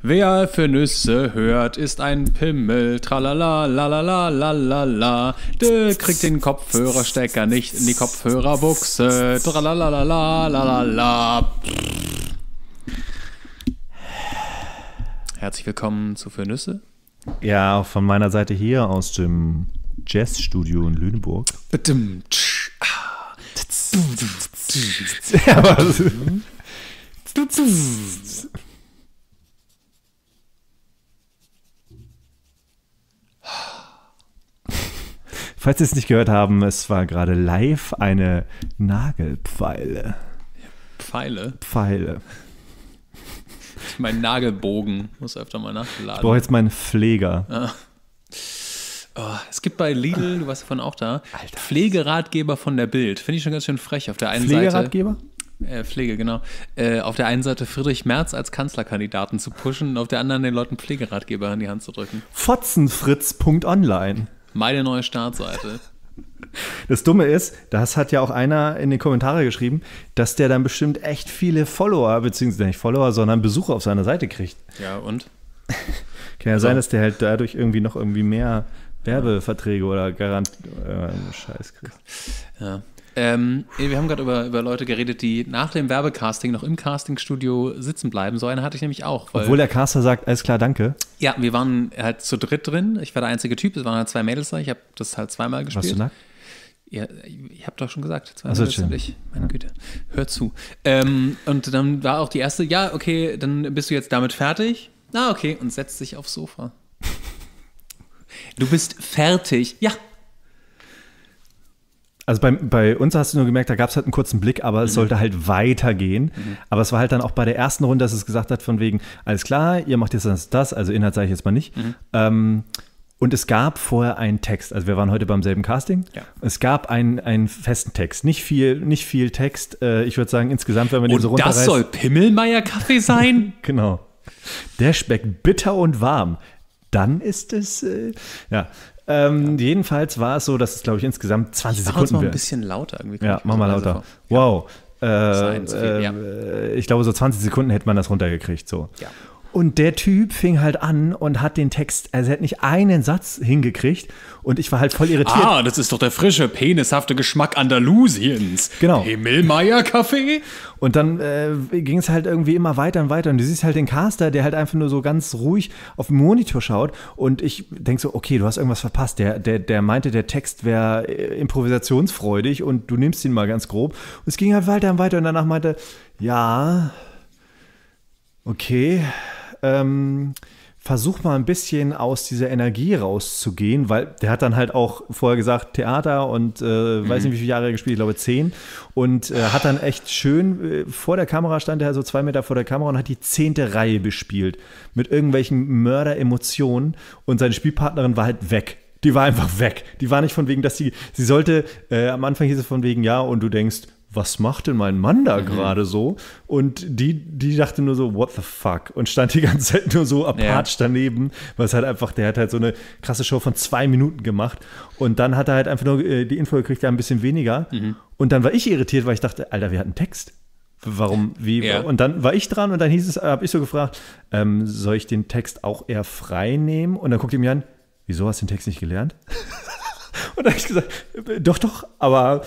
Wer für Nüsse hört, ist ein Pimmel. Tralala, lalala, lalala. De kriegt den Kopfhörerstecker nicht in die Kopfhörerbuchse. Tralala, lalala. Herzlich willkommen zu Für Nüsse. Ja, auch von meiner Seite hier aus dem Jazzstudio in Lüneburg. Bedimmt. Aber Falls Sie es nicht gehört haben, es war gerade live eine Nagelpfeile. Pfeile? Pfeile. Mein Nagelbogen muss öfter mal nachladen. Ich brauche jetzt meinen Pfleger. Ah. Oh, es gibt bei Lidl, du warst davon auch da, Alter. Pflegeratgeber von der Bild. Finde ich schon ganz schön frech. Auf der einen Pflegeratgeber? Seite. Äh, Pflege, genau. Äh, auf der einen Seite Friedrich Merz als Kanzlerkandidaten zu pushen und auf der anderen den Leuten Pflegeratgeber in die Hand zu drücken. Fotzenfritz.online. Meine neue Startseite. Das Dumme ist, das hat ja auch einer in den Kommentaren geschrieben, dass der dann bestimmt echt viele Follower, beziehungsweise nicht Follower, sondern Besucher auf seiner Seite kriegt. Ja, und? Kann ja also. sein, dass der halt dadurch irgendwie noch irgendwie mehr Werbeverträge oder Garant äh, Scheiß kriegt. Ja, ähm, wir haben gerade über, über Leute geredet, die nach dem Werbecasting noch im Castingstudio sitzen bleiben. So eine hatte ich nämlich auch. Obwohl der Caster sagt, alles klar, danke. Ja, wir waren halt zu dritt drin. Ich war der einzige Typ, es waren halt zwei Mädels da. Ich habe das halt zweimal gespielt. Warst du nackt? Ja, ich habe doch schon gesagt, zwei also ich, meine ja. Güte, hör zu. Ähm, und dann war auch die erste, ja, okay, dann bist du jetzt damit fertig. Ah, okay, und setzt sich aufs Sofa. Du bist fertig. Ja, also bei, bei uns hast du nur gemerkt, da gab es halt einen kurzen Blick, aber es mhm. sollte halt weitergehen. Mhm. Aber es war halt dann auch bei der ersten Runde, dass es gesagt hat, von wegen, alles klar, ihr macht jetzt das, das also Inhalt sage ich jetzt mal nicht. Mhm. Ähm, und es gab vorher einen Text, also wir waren heute beim selben Casting. Ja. Es gab einen, einen festen Text, nicht viel, nicht viel Text. Äh, ich würde sagen, insgesamt, wenn man und den so runterreißt. das soll Pimmelmeier-Kaffee sein? genau. Der schmeckt bitter und warm dann ist es, äh, ja. Ähm, ja. Jedenfalls war es so, dass es, glaube ich, insgesamt 20 ich Sekunden. Mach mal ein bisschen lauter irgendwie. Ja, mach mal lauter. Also Vor. Wow. Äh, ja. Äh, äh, ja. Ich glaube, so 20 Sekunden hätte man das runtergekriegt. So. Ja. Und der Typ fing halt an und hat den Text, also er hat nicht einen Satz hingekriegt und ich war halt voll irritiert. Ah, das ist doch der frische, penishafte Geschmack Andalusiens. Genau. Himmelmeier-Kaffee. Und dann äh, ging es halt irgendwie immer weiter und weiter und du siehst halt den Caster, der halt einfach nur so ganz ruhig auf den Monitor schaut und ich denke so, okay, du hast irgendwas verpasst. Der, der, der meinte, der Text wäre äh, improvisationsfreudig und du nimmst ihn mal ganz grob. Und es ging halt weiter und weiter und danach meinte, ja, okay, ähm, versuch mal ein bisschen aus dieser Energie rauszugehen, weil der hat dann halt auch vorher gesagt Theater und äh, mhm. weiß nicht mhm. wie viele Jahre er gespielt, ich glaube zehn und äh, hat dann echt schön äh, vor der Kamera stand er so zwei Meter vor der Kamera und hat die zehnte Reihe bespielt mit irgendwelchen Mörderemotionen und seine Spielpartnerin war halt weg. Die war einfach weg. Die war nicht von wegen, dass sie, sie sollte, äh, am Anfang hieß es von wegen, ja, und du denkst, was macht denn mein Mann da mhm. gerade so? Und die, die dachte nur so, what the fuck? Und stand die ganze Zeit nur so apatsch ja. daneben, weil es halt einfach, der hat halt so eine krasse Show von zwei Minuten gemacht. Und dann hat er halt einfach nur äh, die Info gekriegt, ja, ein bisschen weniger. Mhm. Und dann war ich irritiert, weil ich dachte, Alter, wir hatten Text. Warum, wie? Ja. Und dann war ich dran und dann hieß es, habe ich so gefragt, ähm, soll ich den Text auch eher frei nehmen? Und dann guckt er mir an, wieso hast du den Text nicht gelernt? Und dann habe ich gesagt, äh, doch, doch, aber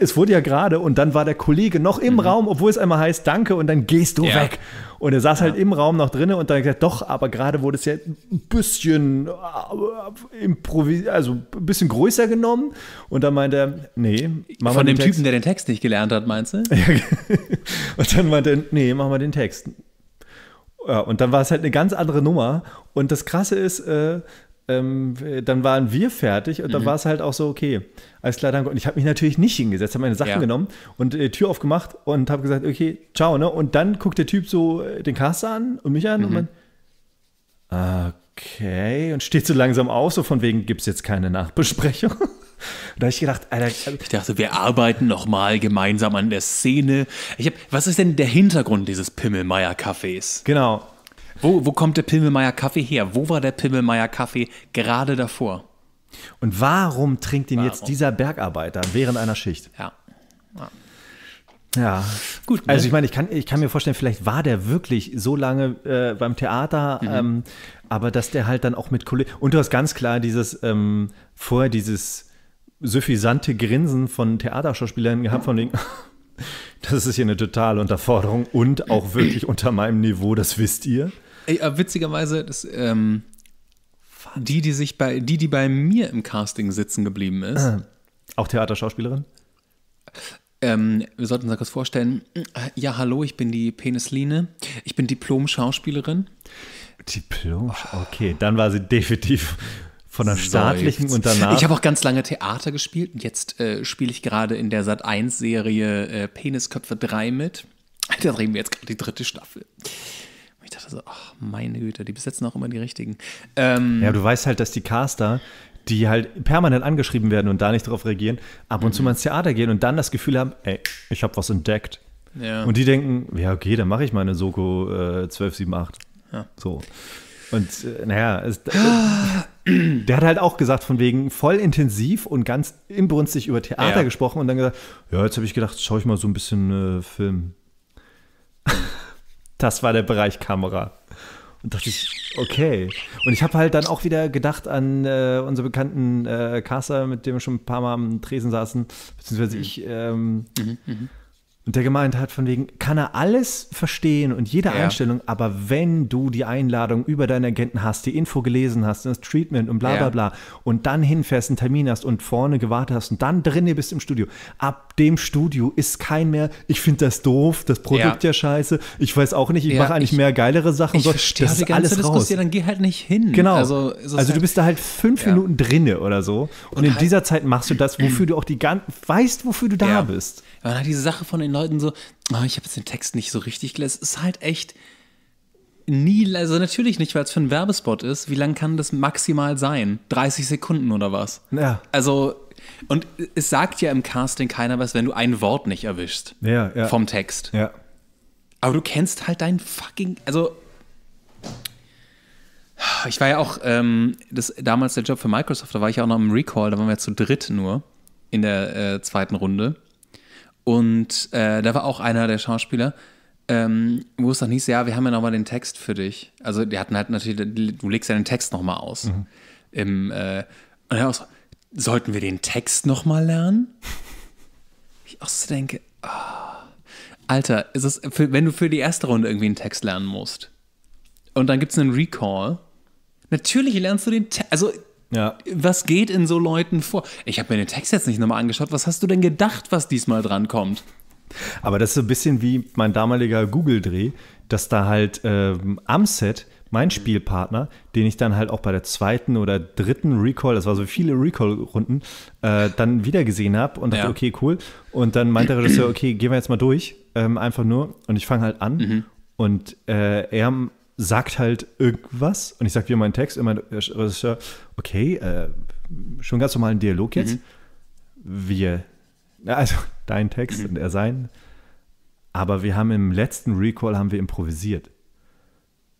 es wurde ja gerade und dann war der Kollege noch im mhm. Raum, obwohl es einmal heißt, danke und dann gehst du ja. weg. Und er saß halt ja. halt im Raum noch drinne und dann gesagt, doch, aber gerade wurde es ja ein bisschen äh, also ein bisschen größer genommen. Und dann meinte er, nee, machen Von dem Text. Typen, der den Text nicht gelernt hat, meinst du? und dann meinte er, nee, mach mal den Text. Ja, und dann war es halt eine ganz andere Nummer. Und das Krasse ist, äh, ähm, dann waren wir fertig und dann mhm. war es halt auch so, okay, alles klar, danke. Und ich habe mich natürlich nicht hingesetzt, habe meine Sachen ja. genommen und äh, Tür aufgemacht und habe gesagt, okay, ciao, ne? Und dann guckt der Typ so äh, den Caster an und mich an mhm. und man, okay, und steht so langsam auf, so von wegen, gibt es jetzt keine Nachbesprechung. da habe ich gedacht, Alter, ich dachte, wir arbeiten nochmal gemeinsam an der Szene. Ich hab, was ist denn der Hintergrund dieses Pimmelmeier-Cafés? Genau. Wo, wo kommt der Pimmelmeier Kaffee her? Wo war der Pimmelmeier Kaffee gerade davor? Und warum trinkt ihn warum? jetzt dieser Bergarbeiter während einer Schicht? Ja. ja. Ja. Gut. Ne? Also ich meine, ich kann, ich kann mir vorstellen, vielleicht war der wirklich so lange äh, beim Theater, mhm. ähm, aber dass der halt dann auch mit Kollegen. Und du hast ganz klar dieses ähm, vorher dieses suffisante Grinsen von Theaterschauspielern gehabt, von wegen, das ist hier eine totale Unterforderung und auch wirklich unter meinem Niveau, das wisst ihr. Ja, äh, witzigerweise, das, ähm, die, die sich bei, die, die bei mir im Casting sitzen geblieben ist. Äh, auch Theaterschauspielerin? Ähm, wir sollten uns kurz vorstellen. Äh, ja, hallo, ich bin die Penisline. Ich bin Diplom-Schauspielerin. Diplom? Okay, dann war sie definitiv von der staatlichen und danach. Ich habe auch ganz lange Theater gespielt. Jetzt äh, spiele ich gerade in der Sat1-Serie äh, Penisköpfe 3 mit. Da reden wir jetzt gerade die dritte Staffel. Ich dachte so, ach meine Güte, die besetzen auch immer die richtigen. Ähm, ja, du weißt halt, dass die Caster, die halt permanent angeschrieben werden und da nicht drauf reagieren, ab und zu mhm. mal ins Theater gehen und dann das Gefühl haben, ey, ich habe was entdeckt. Ja. Und die denken, ja, okay, dann mache ich meine Soko äh, 1278. Ja. So. Und äh, naja, es, äh, der hat halt auch gesagt, von wegen voll intensiv und ganz inbrünstig über Theater ja. gesprochen und dann gesagt, ja, jetzt habe ich gedacht, schaue ich mal so ein bisschen äh, Film. Das war der Bereich Kamera. Und dachte ich, okay. Und ich habe halt dann auch wieder gedacht an äh, unsere bekannten äh, Caster, mit dem wir schon ein paar Mal am Tresen saßen, beziehungsweise mhm. ich. Ähm, mhm, mhm. Und der gemeint hat, von wegen, kann er alles verstehen und jede ja. Einstellung, aber wenn du die Einladung über deinen Agenten hast, die Info gelesen hast, das Treatment und bla bla ja. bla und dann hinfährst, einen Termin hast und vorne gewartet hast und dann drinne bist im Studio, ab dem Studio ist kein mehr, ich finde das doof, das Produkt ja. ja, scheiße, ich weiß auch nicht, ich mache eigentlich ich, mehr geilere Sachen. Ich so, verstehe das die ganze alles Diskussion, dann geh halt nicht hin. Genau, also, also du halt bist da halt fünf Minuten drinne oder so und, und in halt, dieser Zeit machst du das, wofür du auch die ganzen, weißt, wofür du da bist. Man hat diese Sache von enorm Leuten so, oh, ich habe jetzt den Text nicht so richtig gelesen. Es Ist halt echt nie, also natürlich nicht, weil es für einen Werbespot ist. Wie lang kann das maximal sein? 30 Sekunden oder was? Ja. Also, und es sagt ja im Casting keiner was, wenn du ein Wort nicht erwischst. Ja, ja. Vom Text. Ja. Aber du kennst halt deinen fucking, also ich war ja auch, ähm, das, damals der Job für Microsoft, da war ich auch noch im Recall, da waren wir zu dritt nur in der äh, zweiten Runde. Und äh, da war auch einer der Schauspieler, ähm, wo es dann hieß, ja, wir haben ja nochmal den Text für dich. Also die hatten halt natürlich, du legst ja den Text nochmal aus. Mhm. Im, äh, und dann auch so, sollten wir den Text nochmal lernen? ich auch so denke, oh, Alter, ist es, für, wenn du für die erste Runde irgendwie einen Text lernen musst und dann gibt es einen Recall, natürlich lernst du den Text, also ja. Was geht in so Leuten vor? Ich habe mir den Text jetzt nicht nochmal angeschaut. Was hast du denn gedacht, was diesmal dran kommt? Aber das ist so ein bisschen wie mein damaliger Google-Dreh, dass da halt ähm, am Set mein Spielpartner, den ich dann halt auch bei der zweiten oder dritten Recall, das war so viele Recall-Runden, äh, dann wieder gesehen habe und dachte, ja. okay, cool. Und dann meinte er Regisseur, okay, gehen wir jetzt mal durch, ähm, einfach nur. Und ich fange halt an. Mhm. Und äh, er sagt halt irgendwas und ich sage wieder meinen Text und mein Regisseur, okay, äh, schon ganz normalen Dialog jetzt. Mhm. Wir, also dein Text mhm. und er sein, aber wir haben im letzten Recall haben wir improvisiert.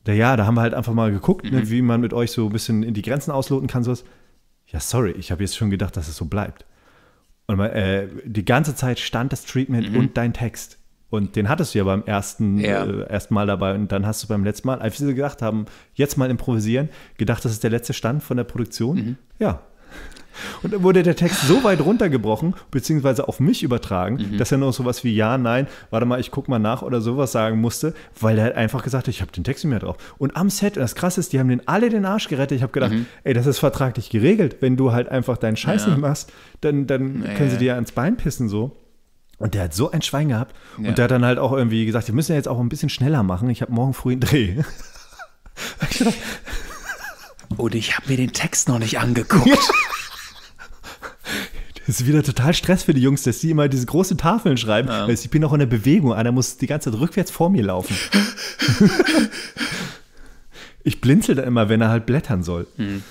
Da, ja, da haben wir halt einfach mal geguckt, ne, mhm. ne, wie man mit euch so ein bisschen in die Grenzen ausloten kann, sowas. Ja, sorry, ich habe jetzt schon gedacht, dass es so bleibt. Und äh, die ganze Zeit stand das Treatment mhm. und dein Text und den hattest du ja beim ersten, ja. Äh, ersten Mal dabei und dann hast du beim letzten Mal, als wir gedacht haben, jetzt mal improvisieren, gedacht, das ist der letzte Stand von der Produktion. Mhm. Ja, und dann wurde der Text so weit runtergebrochen, beziehungsweise auf mich übertragen, mhm. dass er nur sowas wie Ja, Nein, warte mal, ich guck mal nach oder sowas sagen musste, weil er halt einfach gesagt hat, ich habe den Text nicht mehr drauf. Und am Set, und das krasse ist, die haben den alle den Arsch gerettet. Ich habe gedacht, mhm. ey, das ist vertraglich geregelt. Wenn du halt einfach deinen Scheiß ja. nicht machst, dann, dann naja. können sie dir ja ans Bein pissen so. Und der hat so ein Schwein gehabt. Ja. Und der hat dann halt auch irgendwie gesagt, wir müssen ja jetzt auch ein bisschen schneller machen. Ich habe morgen früh einen Dreh. und ich habe mir den Text noch nicht angeguckt. Das ist wieder total Stress für die Jungs, dass die immer diese großen Tafeln schreiben. Ja. Ich bin auch in der Bewegung, einer muss die ganze Zeit rückwärts vor mir laufen. ich blinzel da immer, wenn er halt blättern soll. Hm.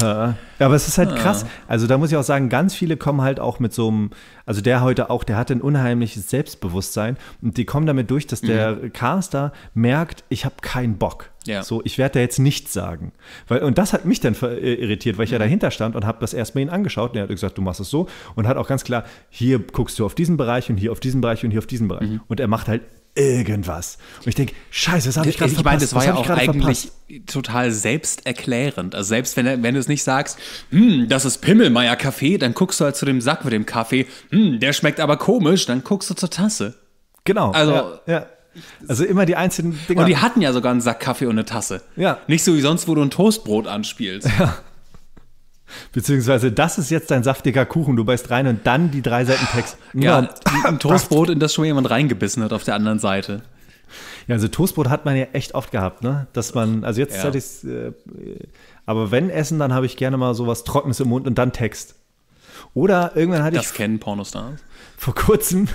Ja. aber es ist halt ja. krass. Also da muss ich auch sagen, ganz viele kommen halt auch mit so einem, also der heute auch, der hatte ein unheimliches Selbstbewusstsein und die kommen damit durch, dass der mhm. Caster merkt, ich habe keinen Bock. Ja. So, ich werde da jetzt nichts sagen. Weil, und das hat mich dann äh, irritiert, weil ich mhm. ja dahinter stand und habe das erstmal ihn angeschaut und er hat gesagt, du machst es so und hat auch ganz klar, hier guckst du auf diesen Bereich und hier auf diesen Bereich und hier auf diesen Bereich. Mhm. Und er macht halt irgendwas. Und ich denke, scheiße, das habe ich gerade Ich meine, das war ja auch eigentlich verpasst? total selbsterklärend. Also selbst wenn, wenn du es nicht sagst, hm, das ist Pimmelmeier Kaffee, dann guckst du halt zu dem Sack mit dem Kaffee, hm, der schmeckt aber komisch, dann guckst du zur Tasse. Genau. Also, ja, ja. also immer die einzelnen Dinge. Und die hatten ja sogar einen Sack Kaffee und eine Tasse. Ja. Nicht so wie sonst, wo du ein Toastbrot anspielst. Ja. Beziehungsweise, das ist jetzt dein saftiger Kuchen, du beißt rein und dann die drei Seiten Text. Ja, ein Toastbrot, in das schon jemand reingebissen hat auf der anderen Seite. Ja, also Toastbrot hat man ja echt oft gehabt, ne? Dass man, also jetzt ja. hatte ich äh, aber wenn Essen, dann habe ich gerne mal sowas Trockenes im Mund und dann Text. Oder irgendwann hatte das ich. Das kennen Pornostars. Vor kurzem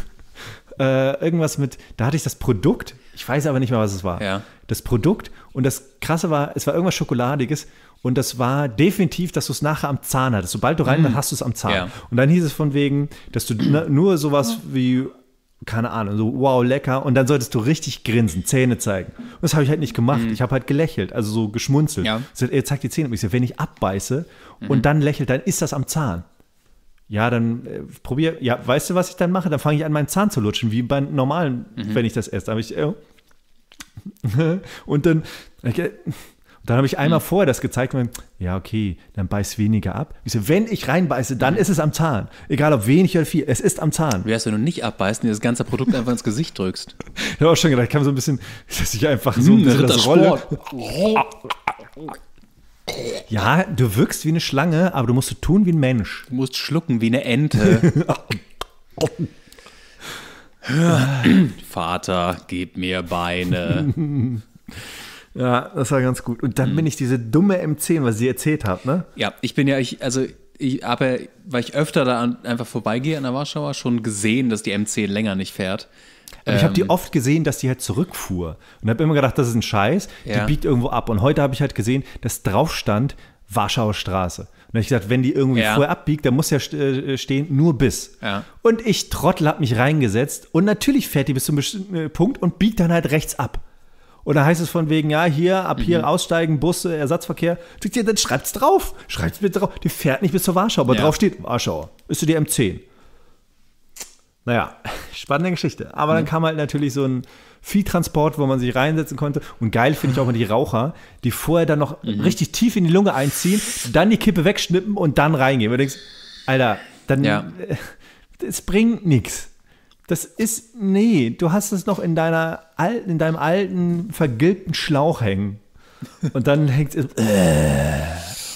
äh, irgendwas mit, da hatte ich das Produkt ich weiß aber nicht mehr, was es war. Ja. Das Produkt und das Krasse war, es war irgendwas Schokoladiges und das war definitiv, dass du es nachher am Zahn hattest. Sobald du rein mm. hast du es am Zahn. Ja. Und dann hieß es von wegen, dass du nur sowas wie, keine Ahnung, so wow, lecker. Und dann solltest du richtig grinsen, Zähne zeigen. Und das habe ich halt nicht gemacht. Mm. Ich habe halt gelächelt, also so geschmunzelt. Ja. er zeigt die Zähne. Und ich so, wenn ich abbeiße mm. und dann lächelt, dann ist das am Zahn ja, dann äh, probier, ja, weißt du, was ich dann mache? Dann fange ich an, meinen Zahn zu lutschen, wie beim normalen, mhm. wenn ich das esse. Aber äh, ich, äh, und dann, okay, dann habe ich einmal mhm. vorher das gezeigt und gesagt, ja, okay, dann beiß weniger ab. Ich so, wenn ich reinbeiße, dann mhm. ist es am Zahn. Egal ob wenig oder viel, es ist am Zahn. Wie heißt, wenn du nicht abbeißt und dir das ganze Produkt einfach ins Gesicht drückst? Ich habe auch schon gedacht, ich kann so ein bisschen, dass ich einfach so ein mhm, bisschen das, das Rolle. Ja, du wirkst wie eine Schlange, aber du musst so tun wie ein Mensch. Du musst schlucken wie eine Ente. Vater, gib mir Beine. Ja, das war ganz gut. Und dann mhm. bin ich diese dumme M10, was sie erzählt hat, ne? Ja, ich bin ja, ich, also ich habe, weil ich öfter da einfach vorbeigehe an der Warschauer, schon gesehen, dass die M10 länger nicht fährt. Ähm, ich habe die oft gesehen, dass die halt zurückfuhr und habe immer gedacht, das ist ein Scheiß, ja. die biegt irgendwo ab. Und heute habe ich halt gesehen, dass drauf stand Warschauer Straße. Und dann habe ich gesagt, wenn die irgendwie ja. vorher abbiegt, dann muss ja äh, stehen, nur bis. Ja. Und ich Trottel habe mich reingesetzt und natürlich fährt die bis zum bestimmten äh, Punkt und biegt dann halt rechts ab. Und da heißt es von wegen, ja, hier, ab hier mhm. aussteigen, Busse, äh, Ersatzverkehr. Dann schreibt's drauf. Schreibt's bitte drauf. Die fährt nicht bis zur Warschau, aber ja. drauf steht Warschau. Ist du die M10. Naja, spannende Geschichte. Aber mhm. dann kam halt natürlich so ein Viehtransport, wo man sich reinsetzen konnte. Und geil finde ich auch immer die Raucher, die vorher dann noch mhm. richtig tief in die Lunge einziehen, dann die Kippe wegschnippen und dann reingehen. Und du denkst, Alter, dann. Ja. Äh, es bringt nichts. Das ist. Nee, du hast es noch in deiner alten, in deinem alten, vergilbten Schlauch hängen. Und dann hängt es. Äh,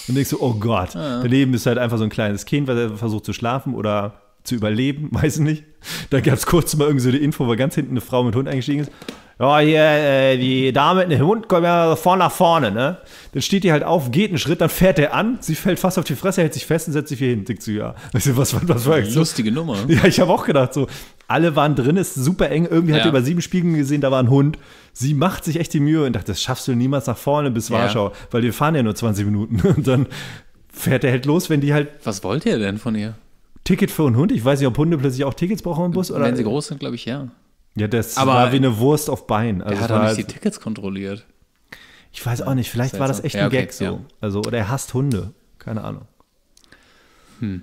und denkst du, oh Gott, ja. daneben ist halt einfach so ein kleines Kind, was versucht zu schlafen oder zu überleben, weiß nicht. Da gab es kurz mal irgendwie so die Info, wo ganz hinten eine Frau mit Hund eingestiegen ist. Ja, hier, äh, die Dame mit dem Hund kommt ja vorne nach vorne, ne? Dann steht die halt auf, geht einen Schritt, dann fährt der an, sie fällt fast auf die Fresse, hält sich fest und setzt sich hier hin. Denkt so, ja, weißt was, was, was war das? Lustige Nummer. Ja, ich habe auch gedacht, so, alle waren drin, ist super eng. Irgendwie ja. hat er über sieben Spiegeln gesehen, da war ein Hund. Sie macht sich echt die Mühe und dachte, das schaffst du niemals nach vorne bis Warschau, weil wir fahren ja nur 20 Minuten. Und dann fährt er halt los, wenn die halt. Was wollt ihr denn von ihr? Ticket für einen Hund? Ich weiß nicht, ob Hunde plötzlich auch Tickets brauchen im Bus. Oder? Wenn sie groß sind, glaube ich, ja. Ja, das aber war wie eine Wurst auf Bein. Also er hat auch nicht halt die Tickets kontrolliert. Ich weiß auch nicht, vielleicht war das echt ja, ein Gag so. Ja. Also, oder er hasst Hunde. Keine Ahnung. Hm.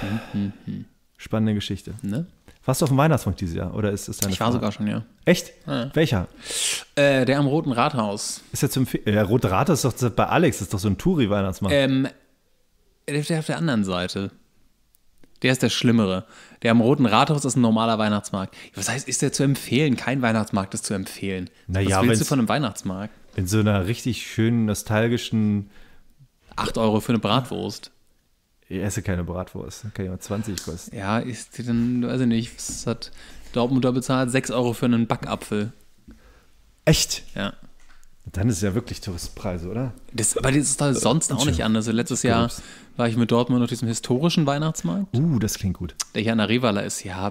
Hm, hm, hm. Spannende Geschichte. Ne? Warst du auf dem Weihnachtsmarkt dieses Jahr? Oder ist es deine Ich Frage? war sogar schon, ja. Echt? Ja. Welcher? Äh, der am Roten Rathaus. Ist jetzt im. Ja, Rote Rathaus ist doch bei Alex, das ist doch so ein Touri-Weihnachtsmarkt. Ähm, der auf der anderen Seite. Der ist der Schlimmere. Der am Roten Rathaus ist ein normaler Weihnachtsmarkt. Was heißt, ist der zu empfehlen? Kein Weihnachtsmarkt ist zu empfehlen. Naja, Was willst du von einem Weihnachtsmarkt? In so einer richtig schönen, nostalgischen. 8 Euro für eine Bratwurst. Ich esse keine Bratwurst. Kann ja mal 20 kosten. Ja, ist die dann, weiß ich nicht, was hat Dortmunder bezahlt? 6 Euro für einen Backapfel. Echt? Ja. Dann ist es ja wirklich Touristenpreise, oder? Das, aber das ist halt sonst auch nicht anders. Also letztes Jahr war ich mit Dortmund auf diesem historischen Weihnachtsmarkt. Uh, das klingt gut. Der hier an der Rivala ist, ja,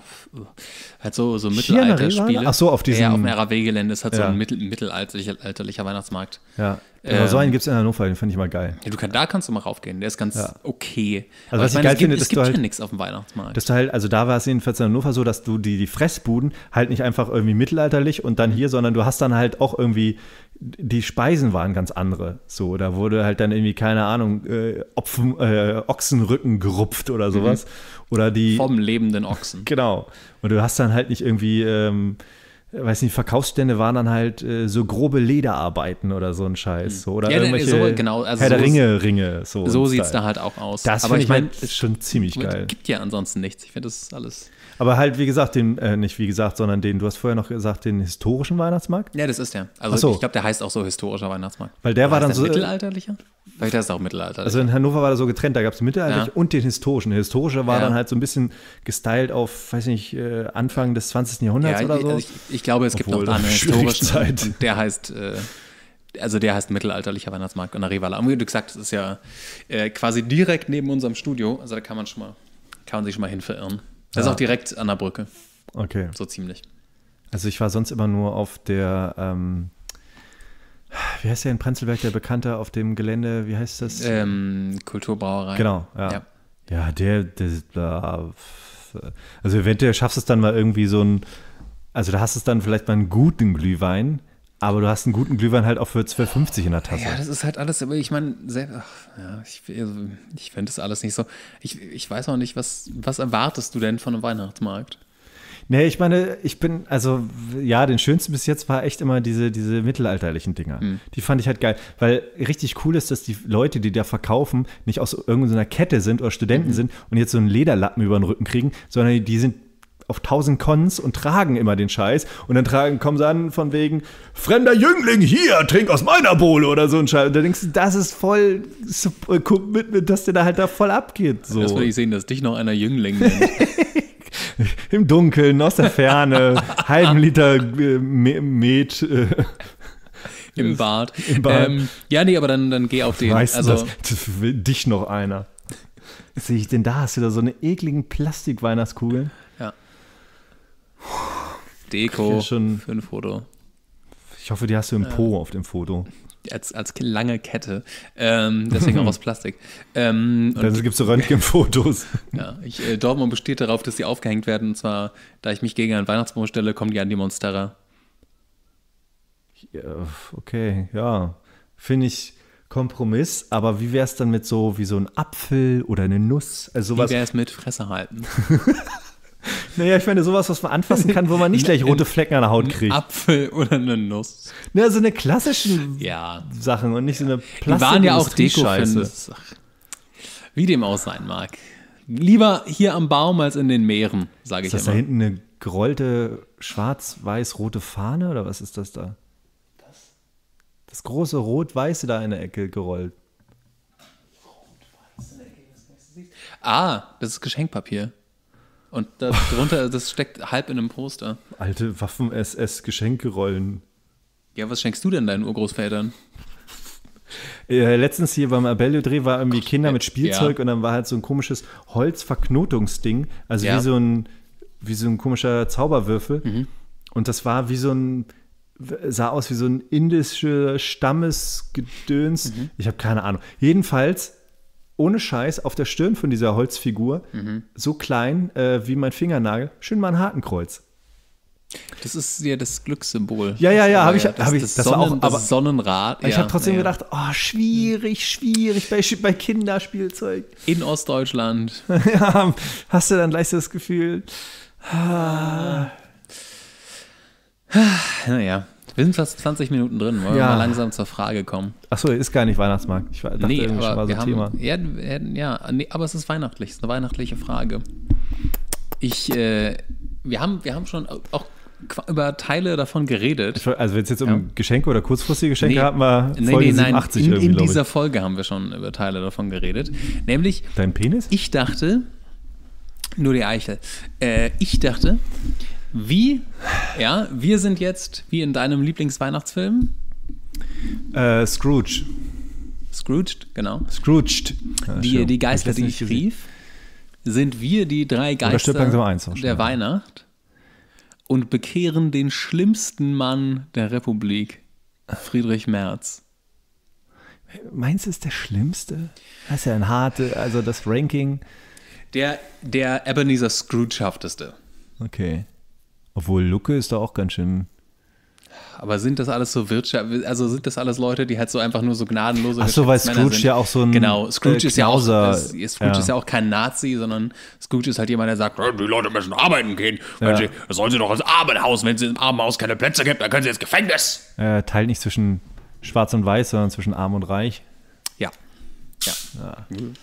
halt so, so Mittelalter-Spiele. Ach so, auf diesem. Ja, auf dem RAW-Gelände ist halt ja. so ein mittel, mittelalterlicher Weihnachtsmarkt. Ja. Ähm, genau, aber so einen ähm, gibt es in Hannover, den finde ich mal geil. Ja, du kann, da kannst du mal raufgehen, der ist ganz ja. okay. Also, aber was ich, meine, geil es finde, gibt, es gibt halt, nichts auf dem Weihnachtsmarkt. Dass halt, also da war es jedenfalls in Hannover so, dass du die, die Fressbuden halt nicht einfach irgendwie mittelalterlich und dann mhm. hier, sondern du hast dann halt auch irgendwie die Speisen waren ganz andere. So, da wurde halt dann irgendwie, keine Ahnung, äh, Opfen, äh, Ochsenrücken gerupft oder sowas. Mhm. Oder die. Vom lebenden Ochsen. Genau. Und du hast dann halt nicht irgendwie. Ähm, weiß nicht, Verkaufsstände waren dann halt äh, so grobe Lederarbeiten oder so ein Scheiß. Mhm. So, oder ja, irgendwelche so, genau, also Herr so der Ringe, Ringe. So, so sieht es da halt auch aus. Das finde ich halt mein, schon ziemlich geil. Es gibt ja ansonsten nichts. Ich finde, das ist alles. Aber halt, wie gesagt, den, äh, nicht wie gesagt, sondern den, du hast vorher noch gesagt, den historischen Weihnachtsmarkt? Ja, das ist der. Also so. ich glaube, der heißt auch so historischer Weihnachtsmarkt. Weil der oder war dann der so. Äh, mittelalterlicher? Vielleicht heißt er auch mittelalterlicher. Also in Hannover war das so getrennt, da gab es mittelalterlich ja. und den historischen. Der historische war ja. dann halt so ein bisschen gestylt auf, weiß nicht, äh, Anfang des 20. Jahrhunderts ja, oder so. Also ich, ich glaube, es gibt Obwohl, noch da einen historischen. der heißt. Äh, also der heißt mittelalterlicher Weihnachtsmarkt in der Revala. Und wie du gesagt hast, ist ja äh, quasi direkt neben unserem Studio. Also da kann man schon mal, kann man sich schon mal hin verirren. Das ja. ist auch direkt an der Brücke. Okay. So ziemlich. Also ich war sonst immer nur auf der, ähm, wie heißt der in Prenzlberg, der Bekannte auf dem Gelände, wie heißt das? Ähm, Kulturbrauerei. Genau, ja. Ja, ja der, der, also eventuell schaffst du es dann mal irgendwie so ein also da hast es dann vielleicht mal einen guten Glühwein, aber du hast einen guten Glühwein halt auch für 12,50 in der Tasse. Ja, das ist halt alles, aber ich meine, ja, ich, also, ich finde das alles nicht so. Ich, ich weiß auch nicht, was, was erwartest du denn von einem Weihnachtsmarkt? Nee, ich meine, ich bin, also ja, den schönsten bis jetzt war echt immer diese, diese mittelalterlichen Dinger. Mhm. Die fand ich halt geil, weil richtig cool ist, dass die Leute, die da verkaufen, nicht aus irgendeiner Kette sind oder Studenten mhm. sind und jetzt so einen Lederlappen über den Rücken kriegen, sondern die sind auf tausend Cons und tragen immer den Scheiß. Und dann tragen, kommen sie an von wegen, fremder Jüngling, hier, trink aus meiner Bohle oder so ein Scheiß. Und dann denkst du, das ist voll äh, Commitment, dass der da halt da voll abgeht. So. Das will ich sehen, dass dich noch einer Jüngling nennt. Im Dunkeln, aus der Ferne, halben Liter äh, Met. Äh, Im Bad. Im Bad. Ähm, ja, nee, aber dann, dann geh auf den. Weißt also, du das? Will dich noch einer. Sehe ich denn da? Hast du da so eine ekligen Plastik-Weihnachtskugeln? Deko, schon, für ein Foto. Ich hoffe, die hast du im Po auf dem Foto. Als, als lange Kette. Ähm, deswegen auch aus Plastik. Ähm, und also gibt es so Röntgenfotos. ja, ich, äh, Dortmund besteht darauf, dass sie aufgehängt werden. Und zwar, da ich mich gegen einen Weihnachtsbaum stelle, kommen die an die Monstera. Ja, äh, okay, ja. Finde ich Kompromiss, aber wie wäre es dann mit so wie so ein Apfel oder eine Nuss? Also wie wäre es mit Fresse halten? Naja, ich meine, sowas, was man anfassen kann, wo man nicht gleich rote Flecken an der Haut kriegt. Ein Apfel oder eine Nuss. Naja, so eine klassische ja. Sachen und nicht so eine Plastik. Die waren ja auch Deko-Scheiße. Wie dem auch sein mag. Lieber hier am Baum als in den Meeren, sage ich immer. Ist das da hinten eine gerollte schwarz-weiß-rote Fahne oder was ist das da? Das? Das große rot-weiße da in der Ecke gerollt. Rot-weiß in der Ecke, das nächste Ah, das ist Geschenkpapier. Und das drunter, das steckt halb in einem Poster. Alte Waffen-SS-Geschenkerollen. Ja, was schenkst du denn deinen Urgroßvätern? Äh, letztens hier beim Abellio-Dreh war irgendwie Ach, Kinder mit Spielzeug ja. und dann war halt so ein komisches Holzverknotungsding, also ja. wie, so ein, wie so ein komischer Zauberwürfel. Mhm. Und das war wie so ein, sah aus wie so ein indischer Stammesgedöns. Mhm. Ich habe keine Ahnung. Jedenfalls ohne Scheiß auf der Stirn von dieser Holzfigur, mhm. so klein äh, wie mein Fingernagel, schön mal ein Hakenkreuz. Das ist ja das Glückssymbol. Ja, ja, ja, habe ich, äh, hab ich. Das, das Sonnen, war auch aber, das Sonnenrad. Ich habe trotzdem ja. gedacht, oh, schwierig, schwierig bei, bei Kinderspielzeug. In Ostdeutschland. ja, hast du dann gleich das Gefühl. Ah. Ah. Ah, naja, wir sind fast 20 Minuten drin, wollen ja. wir mal langsam zur Frage kommen. Achso, ist gar nicht Weihnachtsmarkt. Ich dachte, nee, aber schon mal so wir Thema. Haben, ja, ja nee, aber es ist weihnachtlich, es ist eine weihnachtliche Frage. Ich, äh, wir, haben, wir haben schon auch über Teile davon geredet. Also wenn es jetzt um ja. Geschenke oder kurzfristige Geschenke nee, hatten wir Folge nee, nee, 87 nein, in, irgendwie, in dieser ich. Folge haben wir schon über Teile davon geredet. Nämlich Dein Penis? Ich dachte, nur die Eichel. Äh, ich dachte, wie, ja, wir sind jetzt wie in deinem Lieblingsweihnachtsfilm? Äh, Scrooge. Scrooged, genau. Scrooged. Ja, die, die Geister, die ich rief, sind wir die drei Geister der Weihnacht und bekehren den schlimmsten Mann der Republik, Friedrich Merz. Meinst du, ist der schlimmste? Das ist ja ein harte, also das Ranking. Der, der Ebenezer Scrooge-hafteste. Okay. Obwohl Lucke ist da auch ganz schön. Aber sind das alles so Wirtschaft, also sind das alles Leute, die halt so einfach nur so gnadenlose Ach so, weil Scrooge sind. ja auch so ein Genau, Scrooge, äh, ist, ja auch, das, äh, Scrooge ja. ist ja auch kein Nazi, sondern Scrooge ist halt jemand, der sagt, äh, die Leute müssen arbeiten gehen. Ja. Sie, sollen sie doch ins Armenhaus, wenn es im Armenhaus keine Plätze gibt, dann können sie ins Gefängnis. Äh, teilt nicht zwischen schwarz und weiß, sondern zwischen arm und reich. Ja. Ja. ja. Mhm.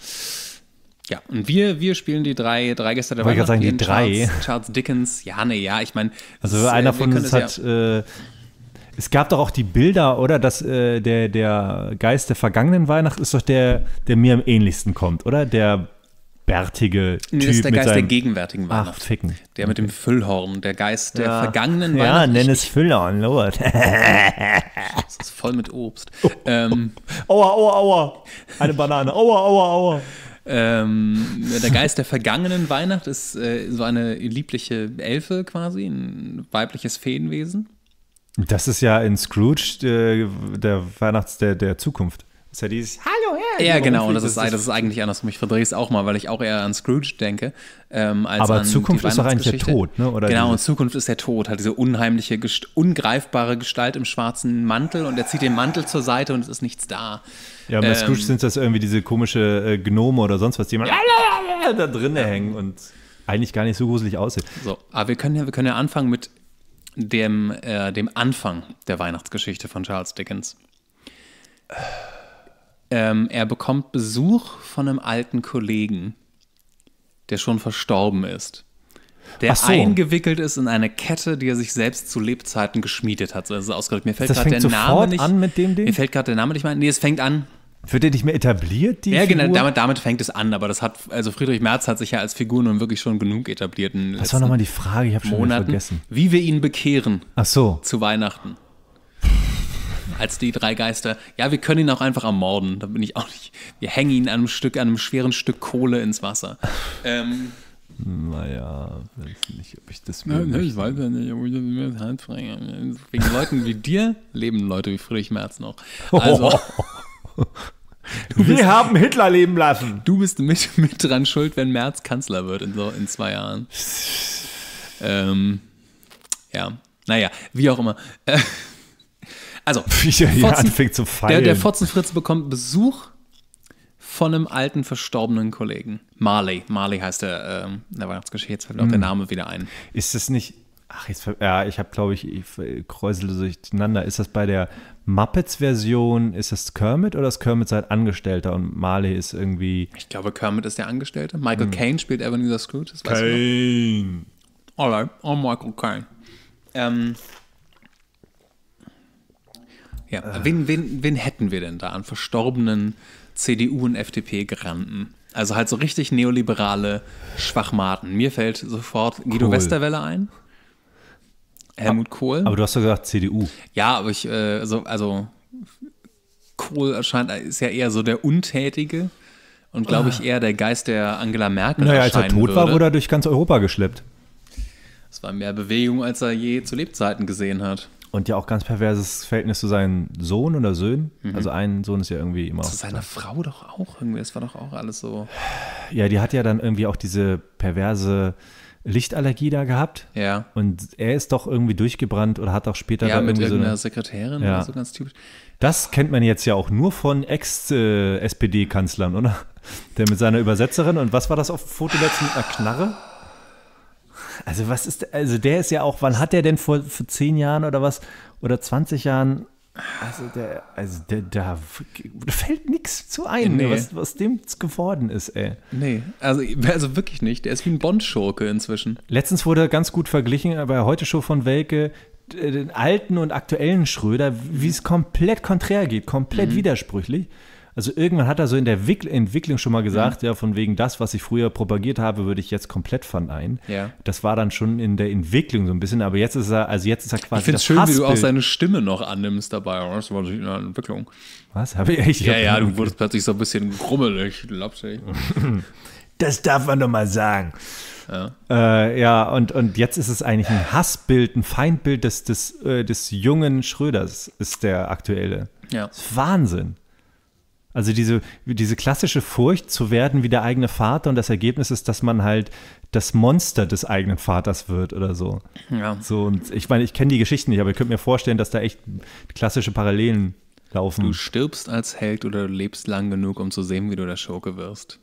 Ja, und wir, wir spielen die drei, drei Gäste der Weihnachten. Ich gerade sagen, die drei. Charles, Charles, Dickens, ja, nee, ja, ich meine. Also äh, einer von uns hat. äh, es gab doch auch die Bilder, oder? Dass äh, der, der Geist der vergangenen Weihnacht ist doch der, der mir am ähnlichsten kommt, oder? Der bärtige Typ. Nee, das ist der Geist der gegenwärtigen Weihnacht. Ach, ficken. Der mit dem Füllhorn, der Geist der vergangenen ja, Weihnacht. Ja, nenn es Füllhorn, Lord. das ist voll mit Obst. Oh, ähm, aua, aua, aua. Eine Banane. Aua, aua, aua. Ähm, der Geist der vergangenen Weihnacht ist äh, so eine liebliche Elfe quasi, ein weibliches Feenwesen. Das ist ja in Scrooge äh, der Weihnachts der, der Zukunft. ist ja dieses Hallo, Herr. Ja, genau. Und das, ist, das ist eigentlich andersrum. Ich verdrehe es auch mal, weil ich auch eher an Scrooge denke. Ähm, Aber Zukunft ist doch eigentlich der Tod, ne? Oder genau, und Zukunft ist der Tod. halt diese unheimliche, ungreifbare Gestalt im schwarzen Mantel und er zieht den Mantel zur Seite und es ist nichts da. Ja, bei ähm, Scrooge sind das irgendwie diese komische äh, Gnome oder sonst was, die immer da drin ja. hängen und eigentlich gar nicht so gruselig aussehen. So, aber wir können ja, wir können ja anfangen mit dem, äh, dem Anfang der Weihnachtsgeschichte von Charles Dickens. Ähm, er bekommt Besuch von einem alten Kollegen, der schon verstorben ist der so. eingewickelt ist in eine Kette, die er sich selbst zu Lebzeiten geschmiedet hat. So ausgedrückt. Mir fällt gerade der Name nicht an mit dem Ding. Mir fällt gerade der Name nicht mehr ein. Nee, es fängt an. Wird der nicht mehr etabliert, die Ja, genau, Figur? genau, damit, damit, fängt es an, aber das hat, also Friedrich Merz hat sich ja als Figur nun wirklich schon genug etabliert. In das war nochmal die Frage, ich habe schon Monaten, vergessen. Wie wir ihn bekehren. Ach so. Zu Weihnachten. als die drei Geister. Ja, wir können ihn auch einfach ermorden. Da bin ich auch nicht. Wir hängen ihn an einem Stück, an einem schweren Stück Kohle ins Wasser. Ähm, naja, weiß nicht, ob ich das will. Ja, ne, ich weiß ja nicht, ob ich das mir Hand halt, fragen. Wegen Leuten wie dir leben Leute wie Friedrich Merz noch. Also. Oh. Bist, Wir haben Hitler leben lassen. Du bist mit, mit dran schuld, wenn Merz Kanzler wird in, so, in zwei Jahren. Ähm, ja, naja, wie auch immer. Äh, also, Fotzen, der, der Fotzenfritz bekommt Besuch von einem alten, verstorbenen Kollegen. Marley. Marley heißt der, ähm, der Weihnachtsgeschichte. Jetzt fällt mir auch der hm. Name wieder ein. Ist das nicht. Ach, jetzt, ja, ich habe, glaube ich, ich kräusele durcheinander. Ist das bei der Muppets-Version, ist das Kermit oder ist Kermit sein Angestellter und Marley ist irgendwie. Ich glaube, Kermit ist der Angestellte. Michael Kane hm. spielt Ebenezer Scrooge. Das Caine. Alright, I'm oh, Michael Kane. Ähm, ja, äh. wen, wen, wen hätten wir denn da an verstorbenen CDU und FDP geranten. Also halt so richtig neoliberale Schwachmaten. Mir fällt sofort Guido cool. Westerwelle ein. Helmut Kohl. Aber du hast doch gesagt CDU. Ja, aber ich, also, also Kohl erscheint, äh, ist ja eher so der Untätige und glaube ich ah. eher der Geist der Angela Merkel. Naja, als er tot würde. war, wurde er durch ganz Europa geschleppt. Es war mehr Bewegung, als er je zu Lebzeiten gesehen hat. Und ja auch ganz perverses Verhältnis zu seinen Sohn oder Söhnen. Mhm. Also ein Sohn ist ja irgendwie immer. Zu seiner Frau doch auch irgendwie. Das war doch auch alles so. Ja, die hat ja dann irgendwie auch diese perverse Lichtallergie da gehabt. Ja. Und er ist doch irgendwie durchgebrannt oder hat auch später ja, dann irgendwie mit irgendeiner so eine, Sekretärin ja. oder so ganz typisch. Das kennt man jetzt ja auch nur von Ex-SPD-Kanzlern, äh, oder? Der mit seiner Übersetzerin und was war das auf dem Foto letztens mit einer Knarre? Also was ist, also der ist ja auch, wann hat der denn vor, vor zehn Jahren oder was oder 20 Jahren? Also der, also der, da fällt nichts zu ein, nee. was, was dem geworden ist, ey. Nee, also, also wirklich nicht. Der ist wie ein Bond-Schurke inzwischen. Letztens wurde ganz gut verglichen aber heute schon von Welke den alten und aktuellen Schröder, wie es komplett konträr geht, komplett mhm. widersprüchlich. Also irgendwann hat er so in der Wick Entwicklung schon mal mhm. gesagt, mhm. ja, von wegen das, was ich früher propagiert habe, würde ich jetzt komplett verneinen. Ja. Das war dann schon in der Entwicklung so ein bisschen, aber jetzt ist er, also jetzt ist er quasi. Ich finde es schön, Hassbild. wie du auch seine Stimme noch annimmst dabei. oder? Das war natürlich eine Entwicklung. Was? Habe ich echt? Ja, ja, du wurdest plötzlich so ein bisschen grummelig, lapsig. das darf man doch mal sagen. Ja, äh, ja und, und jetzt ist es eigentlich ein Hassbild, ein Feindbild des, des, äh, des jungen Schröders, ist der aktuelle. Ja. Wahnsinn. Also diese, diese klassische Furcht zu werden wie der eigene Vater und das Ergebnis ist, dass man halt das Monster des eigenen Vaters wird oder so. Ja. So, und ich meine, ich kenne die Geschichten nicht, aber ihr könnt mir vorstellen, dass da echt klassische Parallelen laufen. Du stirbst als Held oder du lebst lang genug, um zu sehen, wie du der Schurke wirst.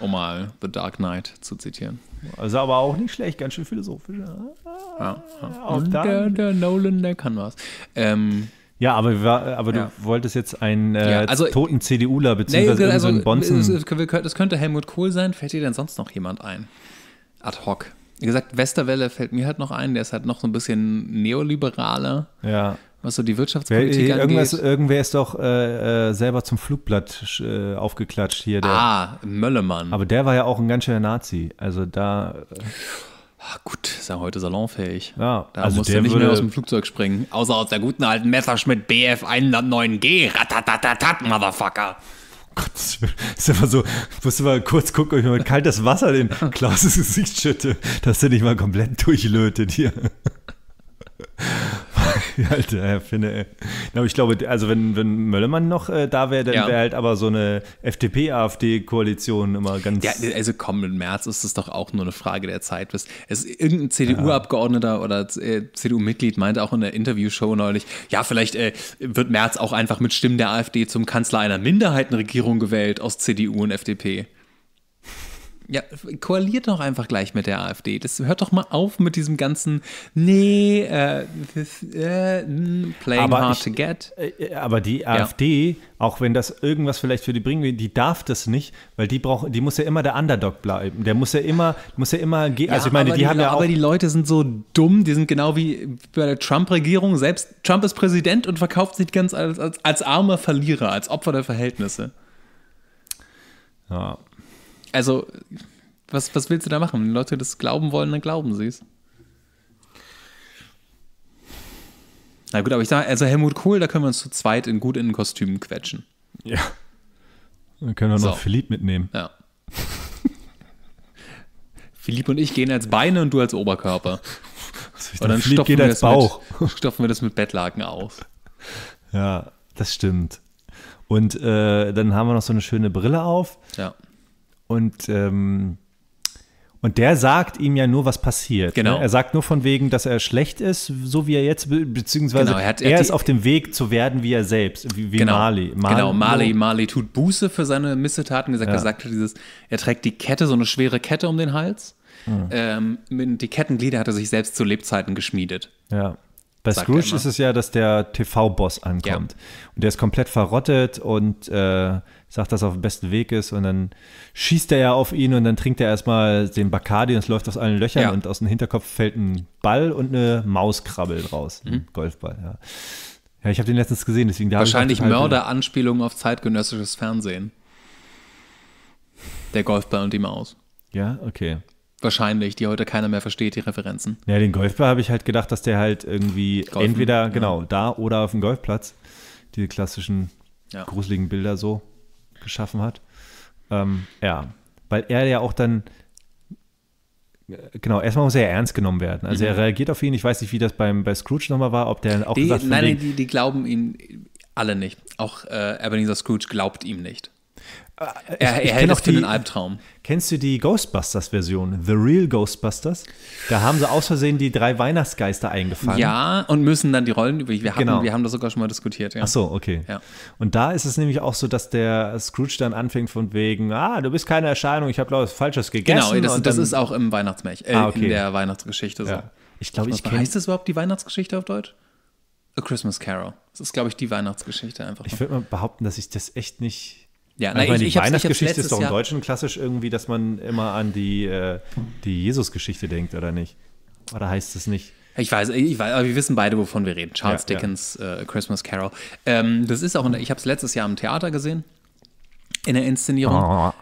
Um mal The Dark Knight zu zitieren. Also aber auch nicht schlecht, ganz schön philosophisch. Ja, ja. Und der, der, Nolan, der kann was. Ähm, ja, aber, war, aber ja. du wolltest jetzt einen äh, ja, also, toten CDUler beziehungsweise nee, also, einen äh, Bonzen. Das könnte Helmut Kohl sein. Fällt dir denn sonst noch jemand ein? Ad hoc. Wie gesagt, Westerwelle fällt mir halt noch ein. Der ist halt noch so ein bisschen neoliberaler. Ja. Was so die Wirtschaftspolitik Wer, angeht. Irgendwer ist doch äh, äh, selber zum Flugblatt äh, aufgeklatscht hier. Der. Ah, Möllemann. Aber der war ja auch ein ganz schöner Nazi. Also da. Äh, Ach gut, ist ja heute salonfähig. Ja, da also musst der du nicht mehr aus dem Flugzeug springen. Außer aus der guten alten Messerschmidt BF 109G. Ratatatatat, Motherfucker. Gott, ist einfach so, musst du mal kurz gucken, ob ich mal kaltes Wasser in Klaus' Gesicht schütte, dass er nicht mal komplett durchlötet hier. Alter, Herr Finne. Ey. Aber ich glaube, also wenn, wenn Möllermann noch äh, da wäre, dann ja. wäre halt aber so eine FDP-AfD-Koalition immer ganz. Ja, also komm, im März ist es doch auch nur eine Frage der Zeit. Es ist irgendein CDU-Abgeordneter ja. oder äh, CDU-Mitglied meinte auch in der Interviewshow neulich, ja, vielleicht äh, wird März auch einfach mit Stimmen der AfD zum Kanzler einer Minderheitenregierung gewählt aus CDU und FDP. Ja, koaliert doch einfach gleich mit der AfD. Das hört doch mal auf mit diesem ganzen Nee, äh, this, äh hm, playing aber hard ich, to get. Äh, äh, aber die ja. AfD, auch wenn das irgendwas vielleicht für die bringen will, die darf das nicht, weil die braucht, die muss ja immer der Underdog bleiben. Der muss ja immer, muss ja immer gehen. Ja, also ich meine, die, die haben ja auch. Aber die Leute sind so dumm, die sind genau wie bei der Trump-Regierung. Selbst Trump ist Präsident und verkauft sich ganz als, als, als armer Verlierer, als Opfer der Verhältnisse. Ja. Also, was, was willst du da machen? Wenn Leute das glauben wollen, dann glauben sie es. Na gut, aber ich sage, also Helmut Kohl, da können wir uns zu zweit in gut in Kostümen quetschen. Ja. Dann können wir noch so. Philipp mitnehmen. Ja. Philipp und ich gehen als Beine und du als Oberkörper. Und dann Philipp stopfen, wir Bauch. Mit, stopfen wir das mit Bettlaken auf. Ja, das stimmt. Und äh, dann haben wir noch so eine schöne Brille auf. Ja. Und, ähm, und der sagt ihm ja nur, was passiert. Genau. Ne? Er sagt nur von wegen, dass er schlecht ist, so wie er jetzt, be beziehungsweise genau, er, hat, er, er hat ist auf dem Weg zu werden, wie er selbst, wie, wie genau, Marley. Marley. Genau, Marley, Marley tut Buße für seine Missetaten. gesagt, ja. er sagte halt dieses, er trägt die Kette, so eine schwere Kette um den Hals. Mhm. Ähm, die Kettenglieder hat er sich selbst zu Lebzeiten geschmiedet. Ja. Bei Scrooge ist es ja, dass der TV-Boss ankommt. Ja. Und der ist komplett verrottet und äh, sagt, dass er auf dem besten Weg ist und dann schießt er ja auf ihn und dann trinkt er erstmal den Bacardi und es läuft aus allen Löchern ja. und aus dem Hinterkopf fällt ein Ball und eine Mauskrabbel raus. Mhm. Golfball, ja. Ja, ich habe den letztens gesehen, deswegen da Wahrscheinlich Mörderanspielungen auf zeitgenössisches Fernsehen. Der Golfball und die Maus. Ja, okay. Wahrscheinlich, die heute keiner mehr versteht, die Referenzen. Ja, den Golfball habe ich halt gedacht, dass der halt irgendwie Golfen, entweder, genau, ja. da oder auf dem Golfplatz. Diese klassischen ja. gruseligen Bilder so geschaffen hat. Ähm, ja, weil er ja auch dann, genau, erstmal muss er ja ernst genommen werden. Also mhm. er reagiert auf ihn. Ich weiß nicht, wie das beim, bei Scrooge nochmal war, ob der auch die, gesagt Nein, nein, die, die glauben ihm alle nicht. Auch äh, Ebenezer Scrooge glaubt ihm nicht. Äh, ich, er, er hält auch für einen Albtraum. Kennst du die Ghostbusters-Version, The Real Ghostbusters? Da haben sie aus Versehen die drei Weihnachtsgeister eingefangen. Ja, und müssen dann die Rollen über. Wir, genau. wir haben das sogar schon mal diskutiert. Ja. Ach so, okay. Ja. Und da ist es nämlich auch so, dass der Scrooge dann anfängt von wegen, ah, du bist keine Erscheinung, ich habe glaube ich Falsches gegessen. Genau, das, das ist auch im Weihnachtsmärchen, äh, ah, okay. in der Weihnachtsgeschichte so. Ja. Ich glaube, ich kenne. Heißt das überhaupt die Weihnachtsgeschichte auf Deutsch? A Christmas Carol. Das ist, glaube ich, die Weihnachtsgeschichte einfach. Ich würde mal behaupten, dass ich das echt nicht ja, nein, also ich, die ich Weihnachtsgeschichte ist doch im Deutschen klassisch irgendwie, dass man immer an die, äh, die Jesus-Geschichte denkt, oder nicht? Oder heißt es nicht? Ich weiß, ich weiß, aber wir wissen beide, wovon wir reden. Charles ja, Dickens, ja. Äh, Christmas Carol. Ähm, das ist auch, ich habe es letztes Jahr im Theater gesehen, in der Inszenierung.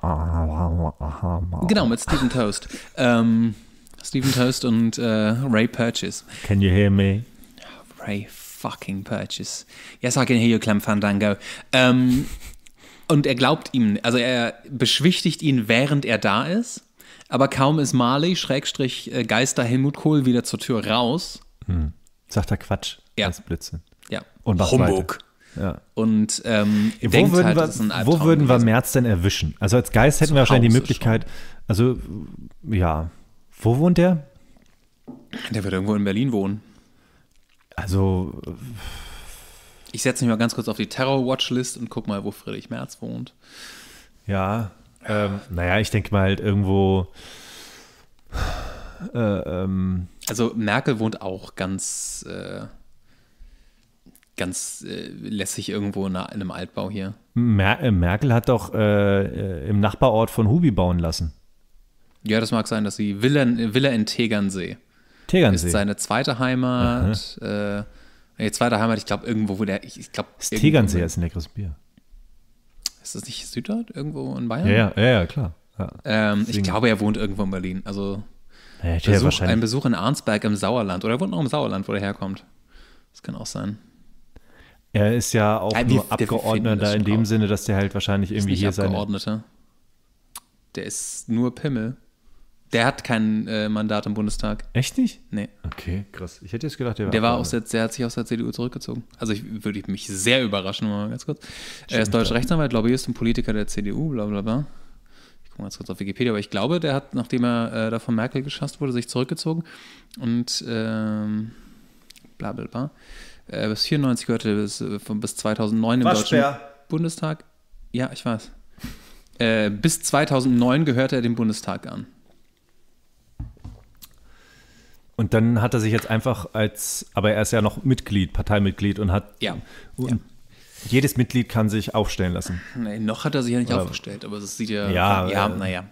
genau, mit Stephen Toast. Ähm, Stephen Toast und äh, Ray Purchase. Can you hear me? Ray fucking Purchase. Yes, I can hear you, Clem Fandango. Ähm, und er glaubt ihm, also er beschwichtigt ihn, während er da ist. Aber kaum ist Marley, Schrägstrich äh, Geister Helmut Kohl, wieder zur Tür raus. Hm. Sagt er Quatsch. Ja. Das Blödsinn. Ja. Und macht Humbug. Ja. Und ähm, wo, denkt halt, würden halt, wir, wo würden wir Merz denn erwischen? Also als Geist hätten wir wahrscheinlich die Möglichkeit, schon. also ja, wo wohnt der? Der wird irgendwo in Berlin wohnen. Also Pff. Ich setze mich mal ganz kurz auf die Terror-Watchlist und guck mal, wo Friedrich Merz wohnt. Ja, ähm, naja, ich denke mal halt irgendwo. Äh, ähm, also Merkel wohnt auch ganz, äh, ganz äh, lässig irgendwo in, einem Altbau hier. Mer äh, Merkel hat doch äh, äh, im Nachbarort von Hubi bauen lassen. Ja, das mag sein, dass sie Villa, Villa in Tegernsee. Tegernsee. Ist seine zweite Heimat. Mhm Nee, zweite Heimat, ich glaube, irgendwo, wo der. Ich, ich glaub, das Tegernseer ist ein leckeres Bier. Ist das nicht Süddeutsch? Irgendwo in Bayern? Ja, ja, ja, klar. Ja. Ähm, ich glaube, er wohnt irgendwo in Berlin. Also ja, Besuch, ein Besuch in Arnsberg im Sauerland. Oder er wohnt noch im Sauerland, wo er herkommt. Das kann auch sein. Er ist ja auch ja, nur Abgeordneter in dem auch. Sinne, dass der halt wahrscheinlich irgendwie ist nicht hier Abgeordneter. der ist nur Pimmel. Der hat kein äh, Mandat im Bundestag. Echt nicht? Nee. Okay, krass. Ich hätte jetzt gedacht, der war. Der, war aus der, der hat sich aus der CDU zurückgezogen. Also ich, würde ich mich sehr überraschen, mal ganz kurz. Stimmt, er ist deutscher Rechtsanwalt, Lobbyist und Politiker der CDU, bla bla bla. Ich gucke mal ganz kurz auf Wikipedia, aber ich glaube, der hat, nachdem er äh, da von Merkel geschasst wurde, sich zurückgezogen und ähm, bla bla bla. Äh, bis 94 gehörte bis, äh, bis 2009 im Was, Deutschen schwer? Bundestag. Ja, ich weiß. Äh, bis 2009 gehörte er dem Bundestag an. Und dann hat er sich jetzt einfach als, aber er ist ja noch Mitglied, Parteimitglied und hat. Ja. Und ja. Jedes Mitglied kann sich aufstellen lassen. Nee, noch hat er sich ja nicht Oder aufgestellt, aber das sieht ja. Ja, ja äh, naja.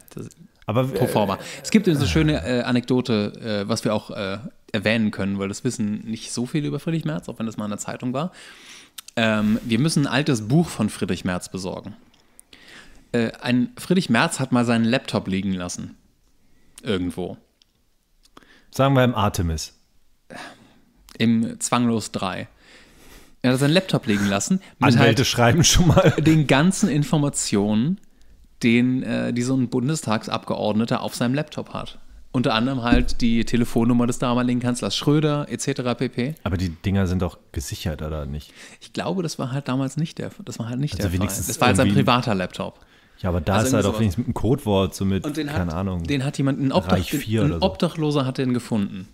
Aber pro äh, forma. Äh, es gibt eine so schöne äh, Anekdote, äh, was wir auch äh, erwähnen können, weil das wissen nicht so viele über Friedrich Merz, auch wenn das mal in der Zeitung war. Ähm, wir müssen ein altes Buch von Friedrich Merz besorgen. ein Friedrich Merz hat mal seinen Laptop liegen lassen. Irgendwo. Sagen wir im Artemis. Im Zwanglos 3. Er hat seinen Laptop liegen lassen. Mit Anwälte halt schreiben schon mal. Den ganzen Informationen, den, äh, die so ein Bundestagsabgeordneter auf seinem Laptop hat. Unter anderem halt die Telefonnummer des damaligen Kanzlers Schröder etc. pp. Aber die Dinger sind doch gesichert, oder nicht? Ich glaube, das war halt damals nicht der, das war halt nicht also der Fall. Das war halt sein privater Laptop. Ja, aber da also ist halt auch wenigstens mit einem Codewort, so mit, keine hat, Ahnung. Den hat jemand, ein, Obdach, ein so. Obdachloser hat den gefunden.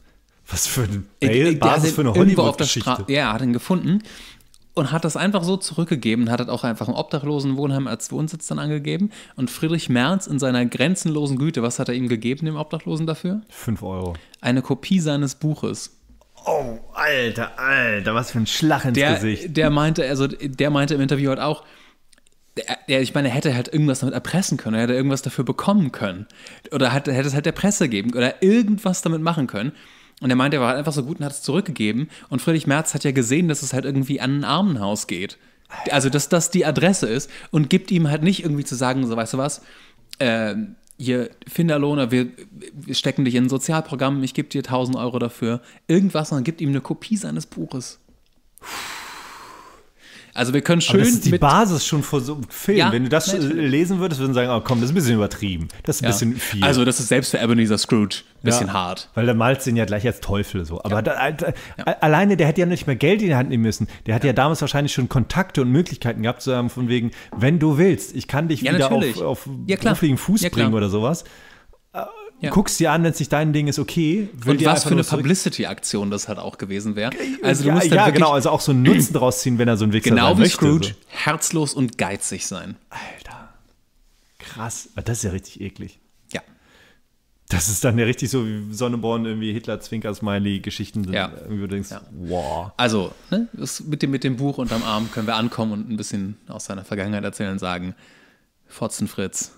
Was für eine Basis für eine Hollywood-Geschichte. Ja, hat ihn gefunden und hat das einfach so zurückgegeben, hat das halt auch einfach im Obdachlosenwohnheim als Wohnsitz dann angegeben. Und Friedrich Merz in seiner grenzenlosen Güte, was hat er ihm gegeben, dem Obdachlosen dafür? Fünf Euro. Eine Kopie seines Buches. Oh, alter, alter, was für ein Schlag ins der, Gesicht. Der meinte, also der meinte im Interview halt auch, der, ich meine, er hätte halt irgendwas damit erpressen können, er hätte irgendwas dafür bekommen können. Oder hat, hätte es halt der Presse geben oder irgendwas damit machen können. Und er meinte, er war halt einfach so gut und hat es zurückgegeben. Und Friedrich Merz hat ja gesehen, dass es halt irgendwie an ein Armenhaus geht. Also, dass das die Adresse ist und gibt ihm halt nicht irgendwie zu sagen, so, weißt du was, äh, hier, Finderlohner, wir, wir stecken dich in ein Sozialprogramm, ich gebe dir 1000 Euro dafür. Irgendwas, sondern gibt ihm eine Kopie seines Buches. Puh. Also wir können schön. Aber das ist die Basis schon vor so einem Film. Ja, Wenn du das äh, natürlich. lesen würdest, würden sagen, oh komm, das ist ein bisschen übertrieben. Das ist ein ja. bisschen viel. Also das ist selbst für Ebenezer Scrooge ein bisschen ja, hart. Weil der malt ihn ja gleich als Teufel so. Aber da, äh, da, äh, alleine, der hätte ja nicht mehr Geld in die Hand nehmen müssen. Der hat ja, damals wahrscheinlich schon Kontakte und Möglichkeiten gehabt zu haben, von wegen, wenn du willst, ich kann dich wieder auf, auf beruflichen Fuß bringen oder sowas ja. guckst dir an, wenn es nicht dein Ding ist, okay. Und was für eine Publicity-Aktion das halt auch gewesen wäre. Also du musst ja, ja genau, also auch so einen Nutzen draus ziehen, wenn er so ein Wichser genau sein möchte. Genau wie Scrooge, so. herzlos und geizig sein. Alter, krass. Ah, das ist ja richtig eklig. Ja. Das ist dann ja richtig so wie Sonneborn, irgendwie Hitler, Zwinker, Smiley, Geschichten. Ja. Irgendwie du denkst, ja. wow. Also, ne, mit, dem, mit dem Buch unterm Arm können wir ankommen und ein bisschen aus seiner Vergangenheit erzählen und sagen, Fotzenfritz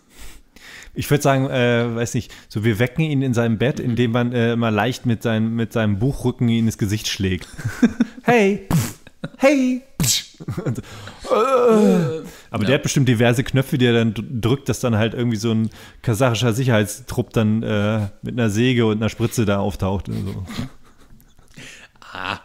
ich würde sagen, äh, weiß nicht, so wir wecken ihn in seinem Bett, indem man äh, immer leicht mit, sein, mit seinem Buchrücken ihn ins Gesicht schlägt. hey! hey! Und, äh, aber ja. der hat bestimmt diverse Knöpfe, die er dann drückt, dass dann halt irgendwie so ein kasachischer Sicherheitstrupp dann äh, mit einer Säge und einer Spritze da auftaucht. So. Ah.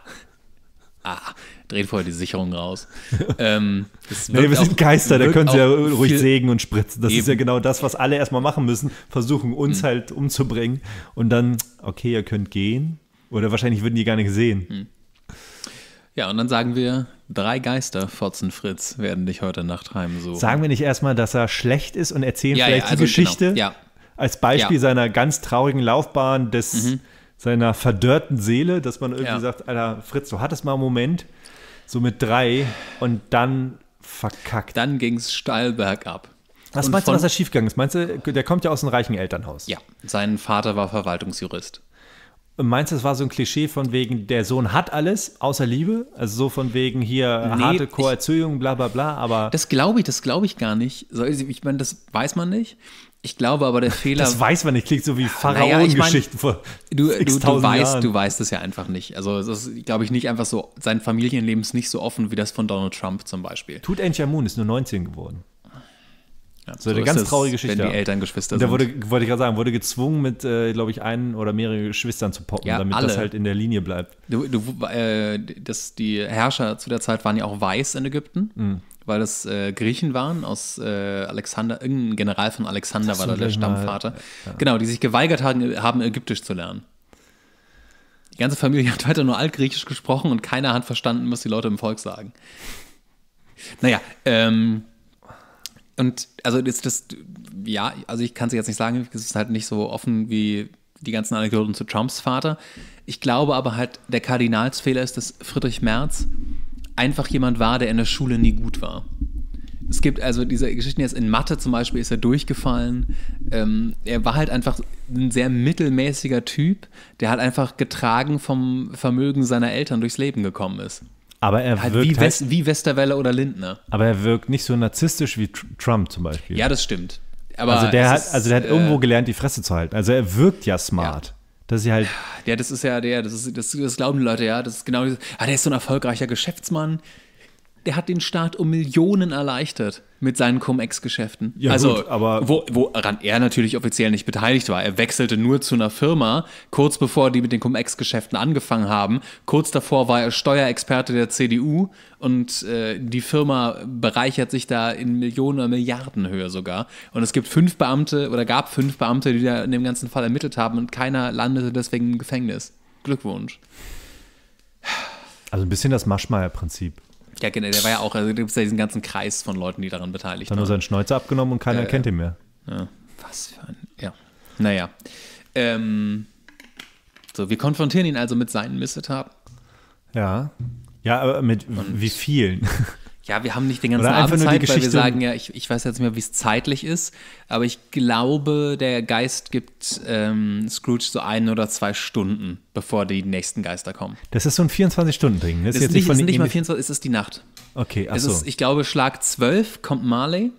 Ah dreht vorher die Sicherung raus. ähm, nee, wir sind Geister, da können sie ja ruhig sägen und spritzen. Das eben. ist ja genau das, was alle erstmal machen müssen, versuchen uns mhm. halt umzubringen und dann, okay, ihr könnt gehen. Oder wahrscheinlich würden die gar nicht sehen. Mhm. Ja, und dann sagen wir, drei Geister, Fotzenfritz, werden dich heute Nacht heimsuchen. Sagen wir nicht erstmal, dass er schlecht ist und erzählen ja, vielleicht ja, also die genau. Geschichte genau. ja. als Beispiel seiner ganz traurigen Laufbahn, des, mhm. seiner verdörrten Seele, dass man irgendwie sagt, Alter, Fritz, du hattest mal einen Moment, so mit drei und dann verkackt. Dann ging es steil bergab. Was und meinst du, was da schiefgegangen ist? Meinst du, der kommt ja aus einem reichen Elternhaus? Ja, sein Vater war Verwaltungsjurist. Und meinst du, es war so ein Klischee von wegen, der Sohn hat alles außer Liebe? Also so von wegen hier nee, harte Koerziehung, bla bla bla, aber. Das glaube ich, das glaube ich gar nicht. Ich meine, das weiß man nicht. Ich glaube aber, der Fehler. Das weiß man nicht, klingt so wie Pharaonengeschichten naja, ich mein, vor. Du, du, du weißt, du weißt es ja einfach nicht. Also, es ist, glaube ich, nicht einfach so, sein Familienleben ist nicht so offen wie das von Donald Trump zum Beispiel. Tut Tutanchamun ist nur 19 geworden. Ja, so, so eine ganz traurige Geschichte. Wenn die Eltern Geschwister sind. Der wurde, wollte ich gerade sagen, wurde gezwungen, mit, äh, glaube ich, einen oder mehreren Geschwistern zu poppen, ja, damit alle. das halt in der Linie bleibt. Du, du, äh, das, die Herrscher zu der Zeit waren ja auch weiß in Ägypten. Mhm weil das äh, Griechen waren aus äh, Alexander, irgendein General von Alexander das war da der Stammvater. Ja. Genau, die sich geweigert haben, haben, Ägyptisch zu lernen. Die ganze Familie hat weiter nur Altgriechisch gesprochen und keiner hat verstanden, was die Leute im Volk sagen. Naja, ähm, und also das, das, ja, also ich kann es jetzt nicht sagen, es ist halt nicht so offen wie die ganzen Anekdoten zu Trumps Vater. Ich glaube aber halt, der Kardinalsfehler ist, dass Friedrich Merz einfach jemand war, der in der Schule nie gut war. Es gibt also diese Geschichten jetzt in Mathe zum Beispiel ist er durchgefallen. Ähm, er war halt einfach ein sehr mittelmäßiger Typ, der halt einfach getragen vom Vermögen seiner Eltern durchs Leben gekommen ist. Aber er halt wirkt wie, West, halt, wie Westerwelle oder Lindner. Aber er wirkt nicht so narzisstisch wie Trump zum Beispiel. Ja, das stimmt. Aber also der hat, also der hat äh, irgendwo gelernt, die Fresse zu halten. Also er wirkt ja smart. Ja. Dass sie halt. Ja, das ist ja der, das, ist, das, das glauben die Leute, ja. Das ist genau dieses, ah, der ist so ein erfolgreicher Geschäftsmann, der hat den Staat um Millionen erleichtert mit seinen Cum-Ex-Geschäften. Ja, also, gut, aber wo, woran er natürlich offiziell nicht beteiligt war. Er wechselte nur zu einer Firma, kurz bevor die mit den Cum-Ex-Geschäften angefangen haben. Kurz davor war er Steuerexperte der CDU und äh, die Firma bereichert sich da in Millionen oder Milliardenhöhe sogar. Und es gibt fünf Beamte oder gab fünf Beamte, die da in dem ganzen Fall ermittelt haben und keiner landete deswegen im Gefängnis. Glückwunsch. Also ein bisschen das Maschmeyer-Prinzip. Ja, genau, der war ja auch, also gibt es ja diesen ganzen Kreis von Leuten, die daran beteiligt waren. Hat nur seinen Schnäuzer abgenommen und keiner äh, kennt ihn mehr. Ja. Was für ein, ja. Naja. Ähm, so, wir konfrontieren ihn also mit seinen Missetaten. Ja. Ja, aber mit und wie vielen? Ja, wir haben nicht den ganzen Abend Zeit, weil wir sagen ja, ich, ich weiß jetzt nicht mehr, wie es zeitlich ist, aber ich glaube, der Geist gibt ähm, Scrooge so ein oder zwei Stunden, bevor die nächsten Geister kommen. Das ist so ein 24-Stunden-Ding. Das, das, ist jetzt nicht, nicht, ist nicht mal 24, es ist die Nacht. Okay, ach es so. Ist, ich glaube, Schlag 12 kommt Marley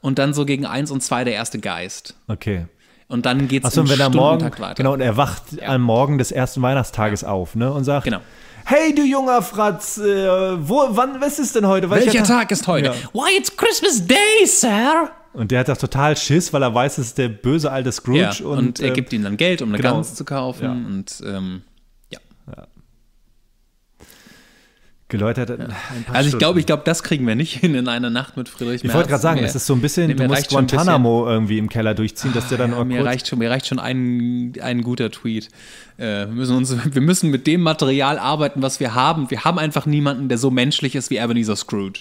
und dann so gegen 1 und 2 der erste Geist. Okay. Und dann geht es so, um wenn er morgen, weiter. Genau, und er wacht ja. am Morgen des ersten Weihnachtstages ja. auf ne, und sagt, genau. Hey, du junger Fratz, äh, wo, wann, was ist denn heute? Welcher, Welcher Tag? ist heute? Ja. Why, it's Christmas Day, Sir! Und der hat doch total Schiss, weil er weiß, es ist der böse alte Scrooge. Ja, und, und er ähm, gibt ihm dann Geld, um eine genau. Gans zu kaufen. Ja. Und ähm, geläutert. Ja. Also ich glaube, ich glaube, das kriegen wir nicht hin in einer Nacht mit Friedrich Merz. Ich wollte gerade sagen, es ist so ein bisschen, nee, du musst Guantanamo bisschen. irgendwie im Keller durchziehen, dass der dann ja, mir reicht schon, Mir reicht schon ein, ein guter Tweet. Äh, wir, müssen uns, wir müssen mit dem Material arbeiten, was wir haben. Wir haben einfach niemanden, der so menschlich ist wie Ebenezer Scrooge.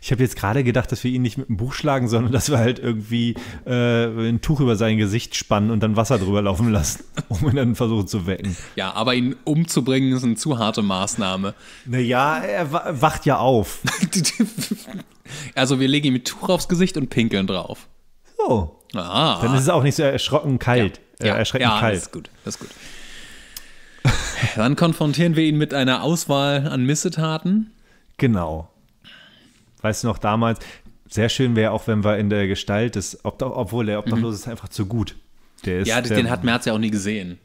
Ich habe jetzt gerade gedacht, dass wir ihn nicht mit einem Buch schlagen, sondern dass wir halt irgendwie äh, ein Tuch über sein Gesicht spannen und dann Wasser drüber laufen lassen, um ihn dann versuchen zu wecken. Ja, aber ihn umzubringen ist eine zu harte Maßnahme. Naja, er wacht ja auf. also wir legen ihm ein Tuch aufs Gesicht und pinkeln drauf. So. Ah. Dann ist es auch nicht so erschrocken kalt. Ja, äh, ja. erschreckend ja, kalt. Das ist gut, das ist gut. Dann konfrontieren wir ihn mit einer Auswahl an Missetaten. Genau. Weißt du noch damals, sehr schön wäre auch, wenn wir in der Gestalt des, Obd obwohl der Obdachlose mhm. ist einfach zu gut. Der ist, ja, den der, hat Merz ja auch nie gesehen.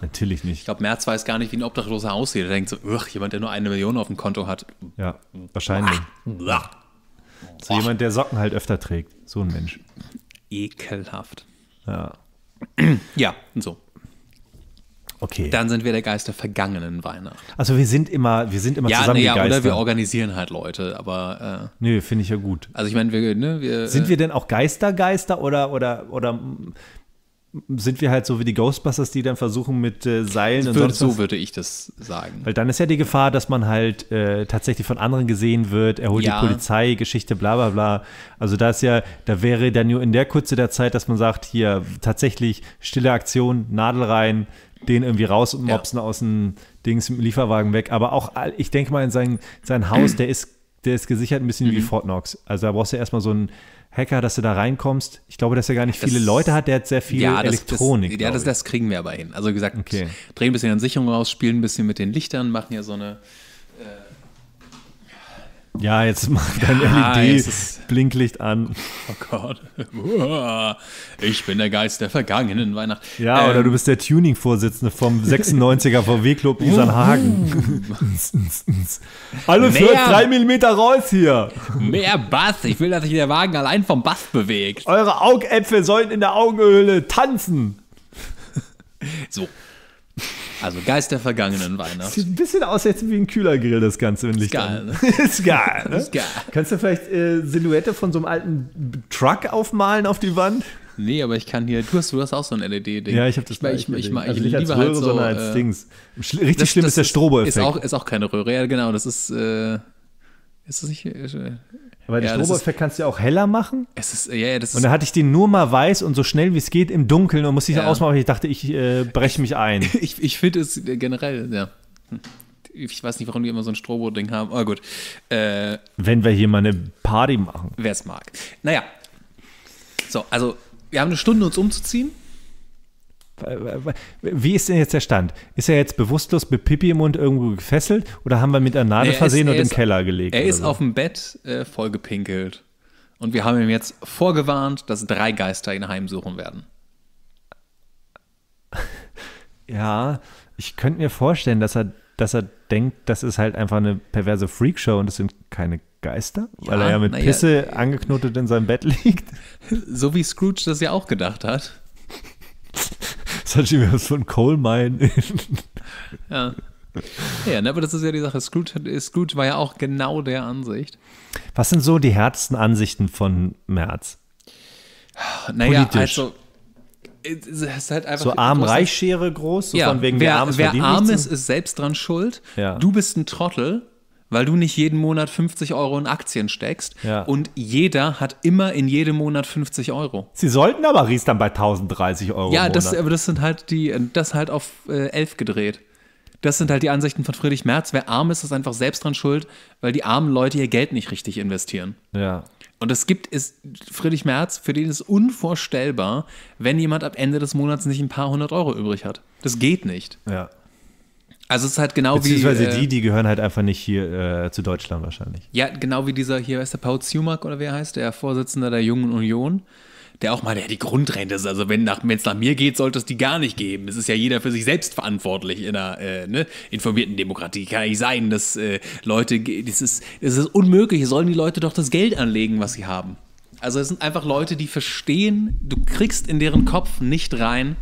Natürlich nicht. Ich glaube, Merz weiß gar nicht, wie ein Obdachloser aussieht. Er denkt so, jemand, der nur eine Million auf dem Konto hat. Ja, wahrscheinlich. Ach. So jemand, der Socken halt öfter trägt. So ein Mensch. Ekelhaft. Ja. Ja, und so. Okay. Dann sind wir der Geist der vergangenen Weihnachten. Also wir sind immer, wir sind immer ja, zusammen. Ne, ja, Geister. oder wir organisieren halt Leute, aber. Äh, Nö, finde ich ja gut. Also ich meine, wir, ne, wir, Sind äh, wir denn auch Geistergeister oder, oder, oder sind wir halt so wie die Ghostbusters, die dann versuchen mit äh, Seilen würde, und sonst So würde ich das sagen. Weil dann ist ja die Gefahr, dass man halt äh, tatsächlich von anderen gesehen wird, er holt ja. die Polizei, Geschichte, bla bla bla. Also da ist ja, da wäre dann nur in der Kürze der Zeit, dass man sagt, hier tatsächlich stille Aktion, Nadel rein, den irgendwie raus und mopsen ja. aus dem Dings im Lieferwagen weg. Aber auch, ich denke mal, in sein, sein Haus, der ist, der ist gesichert ein bisschen mhm. wie Fort Knox. Also da brauchst du erstmal so einen Hacker, dass du da reinkommst. Ich glaube, dass er gar nicht das, viele Leute hat, der hat sehr viel ja, das, Elektronik. Das, ja, das, das kriegen wir aber hin. Also wie gesagt, okay. drehen ein bisschen an Sicherung raus, spielen ein bisschen mit den Lichtern, machen ja so eine ja, jetzt mach dein ja, LED-Blinklicht an. Oh Gott. Ich bin der Geist der vergangenen Weihnachten. Ja, ähm, oder du ähm, bist der Tuning-Vorsitzende vom 96er VW-Club Isernhagen. Alle für 3 mm raus hier. Mehr Bass. Ich will, dass sich der Wagen allein vom Bass bewegt. Eure Augäpfel sollen in der Augenhöhle tanzen. So, also Geist der vergangenen Weihnacht. Sieht ein bisschen aus, als wie ein Kühlergrill das Ganze in Licht. Ist geil, ne? ist geil. Ne? Ist geil. Kannst du vielleicht äh, Silhouette von so einem alten Truck aufmalen auf die Wand? Nee, aber ich kann hier. Du hast, du hast auch so ein LED-Ding. Ja, ich habe das. Ich, ich, ich, ich, also ich liebe halt Röhre, halt so. Sondern als äh, Dings. Richtig das, schlimm das ist der Strobo-Effekt. Ist auch, ist auch keine Röhre. Ja, genau. Das ist. Äh, ist das nicht. Äh, weil ja, den Strobo-Effekt kannst du ja auch heller machen. Es ist, ja, das ist und dann hatte ich den nur mal weiß und so schnell wie es geht im Dunkeln und musste ich ja. ausmachen, weil ich dachte, ich äh, breche mich ein. ich, ich finde es äh, generell, ja. Ich weiß nicht, warum wir immer so ein Strobo-Ding haben, aber gut. Äh, Wenn wir hier mal eine Party machen. Wer es mag. Naja. So, also wir haben eine Stunde, uns umzuziehen. Wie ist denn jetzt der Stand? Ist er jetzt bewusstlos mit Pipi im Mund irgendwo gefesselt oder haben wir mit einer Nadel versehen ist, und im ist, Keller gelegt? Er ist so? auf dem Bett äh, vollgepinkelt. Und wir haben ihm jetzt vorgewarnt, dass drei Geister ihn heimsuchen werden. Ja, ich könnte mir vorstellen, dass er, dass er denkt, das ist halt einfach eine perverse Freakshow und es sind keine Geister, weil ja, er ja mit Pisse ja, angeknotet in seinem Bett liegt. So wie Scrooge das ja auch gedacht hat. Sanji Williams von Coal Mine. ja. Ja, ne, aber das ist ja die Sache. Scrooge, Scrooge war ja auch genau der Ansicht. Was sind so die härtesten Ansichten von Merz? Naja, Politisch. also es ist halt einfach so arm reichschere groß, so ja, von wegen wer, der Armes wer arm ist, ist selbst dran schuld. Ja. Du bist ein Trottel weil du nicht jeden Monat 50 Euro in Aktien steckst ja. und jeder hat immer in jedem Monat 50 Euro. Sie sollten aber Ries dann bei 1030 Euro. Ja, das, aber das sind halt die, das halt auf äh, 11 gedreht. Das sind halt die Ansichten von Friedrich Merz. Wer arm ist, ist einfach selbst dran schuld, weil die armen Leute ihr Geld nicht richtig investieren. Ja. Und es gibt es, Friedrich Merz, für den ist unvorstellbar, wenn jemand ab Ende des Monats nicht ein paar hundert Euro übrig hat. Das geht nicht. Ja. Also es ist halt genau Beziehungsweise wie. Beziehungsweise die, äh, die gehören halt einfach nicht hier äh, zu Deutschland wahrscheinlich. Ja, genau wie dieser hier, weißt du, Paul Zumack oder wer heißt, der Vorsitzende der Jungen Union, der auch mal, der die Grundrente ist. Also wenn es nach, mir geht, sollte es die gar nicht geben. Es ist ja jeder für sich selbst verantwortlich in einer äh, ne, informierten Demokratie. Kann ja nicht sein, dass äh, Leute, das ist, das ist unmöglich, sollen die Leute doch das Geld anlegen, was sie haben. Also es sind einfach Leute, die verstehen, du kriegst in deren Kopf nicht rein,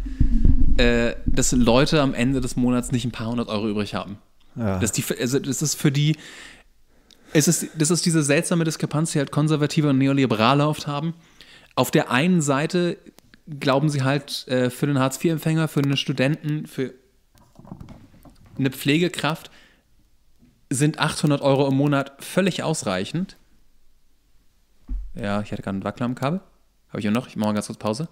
äh, dass Leute am Ende des Monats nicht ein paar hundert Euro übrig haben. Ja. Dass die, also das ist für die, es ist, das ist diese seltsame Diskrepanz, die halt Konservative und Neoliberale oft haben. Auf der einen Seite glauben sie halt äh, für den Hartz-IV-Empfänger, für einen Studenten, für eine Pflegekraft sind 800 Euro im Monat völlig ausreichend. Ja, ich hatte gerade einen Wackler am Kabel. Habe ich auch noch? Ich mache mal ganz kurz Pause.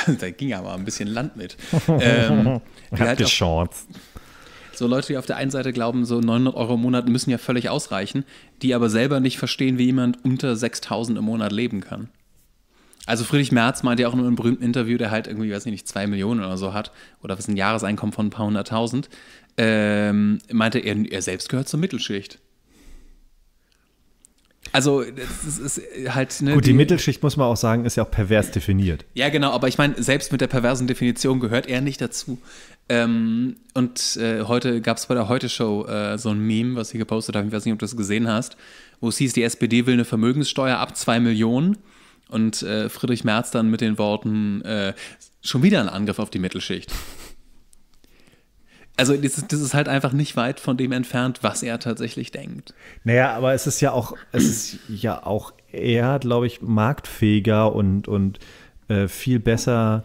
da ging ja mal ein bisschen Land mit. ähm, Habt halt ihr Chance. So Leute, die auf der einen Seite glauben, so 900 Euro im Monat müssen ja völlig ausreichen, die aber selber nicht verstehen, wie jemand unter 6000 im Monat leben kann. Also Friedrich Merz meinte ja auch in einem berühmten Interview, der halt irgendwie, weiß ich nicht, 2 Millionen oder so hat, oder was ein Jahreseinkommen von ein paar hunderttausend, ähm, meinte er, er selbst gehört zur Mittelschicht. Also es ist halt. Ne, Gut, die, die, Mittelschicht muss man auch sagen, ist ja auch pervers definiert. Ja, genau, aber ich meine, selbst mit der perversen Definition gehört er nicht dazu. Ähm, und äh, heute gab es bei der Heute-Show äh, so ein Meme, was sie gepostet haben, ich weiß nicht, ob du das gesehen hast, wo es hieß, die SPD will eine Vermögenssteuer ab 2 Millionen. Und äh, Friedrich Merz dann mit den Worten, äh, schon wieder ein Angriff auf die Mittelschicht. Also das ist, das ist, halt einfach nicht weit von dem entfernt, was er tatsächlich denkt. Naja, aber es ist ja auch, es ist ja auch eher, glaube ich, marktfähiger und, und äh, viel besser,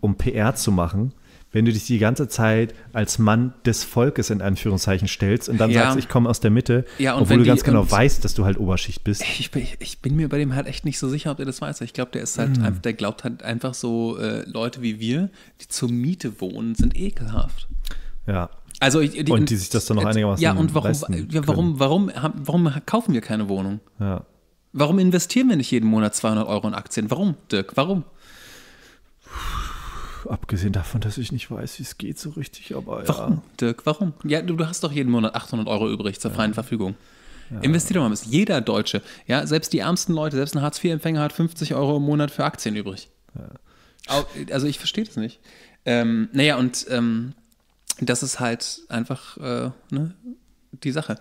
um PR zu machen, wenn du dich die ganze Zeit als Mann des Volkes in Anführungszeichen stellst und dann ja. sagst, ich komme aus der Mitte, ja, obwohl du ganz genau weißt, dass du halt Oberschicht bist. Ich bin, ich bin, mir bei dem halt echt nicht so sicher, ob der das weiß. Ich glaube, der ist halt, mhm. der glaubt halt einfach so, äh, Leute wie wir, die zur Miete wohnen, sind ekelhaft. Ja. Also ich, die, und die sich das dann noch äh, einigermaßen Ja, und warum, ja, warum, warum, warum kaufen wir keine Wohnung? Ja. Warum investieren wir nicht jeden Monat 200 Euro in Aktien? Warum, Dirk? Warum? Abgesehen davon, dass ich nicht weiß, wie es geht so richtig, aber ja. Warum, Dirk? Warum? Ja, du, du hast doch jeden Monat 800 Euro übrig zur ja. freien Verfügung. Ja. Investier doch mal was. Jeder Deutsche, ja, selbst die ärmsten Leute, selbst ein Hartz-IV-Empfänger hat 50 Euro im Monat für Aktien übrig. Ja. Also ich verstehe das nicht. Ähm, naja, und ähm, das ist halt einfach äh, ne, die Sache.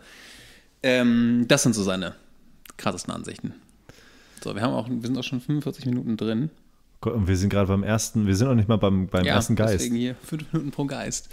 Ähm, das sind so seine krassesten Ansichten. So, wir haben auch, wir sind auch schon 45 Minuten drin. und wir sind gerade beim ersten, wir sind auch nicht mal beim, beim ja, ersten Geist. Deswegen hier, fünf Minuten pro Geist.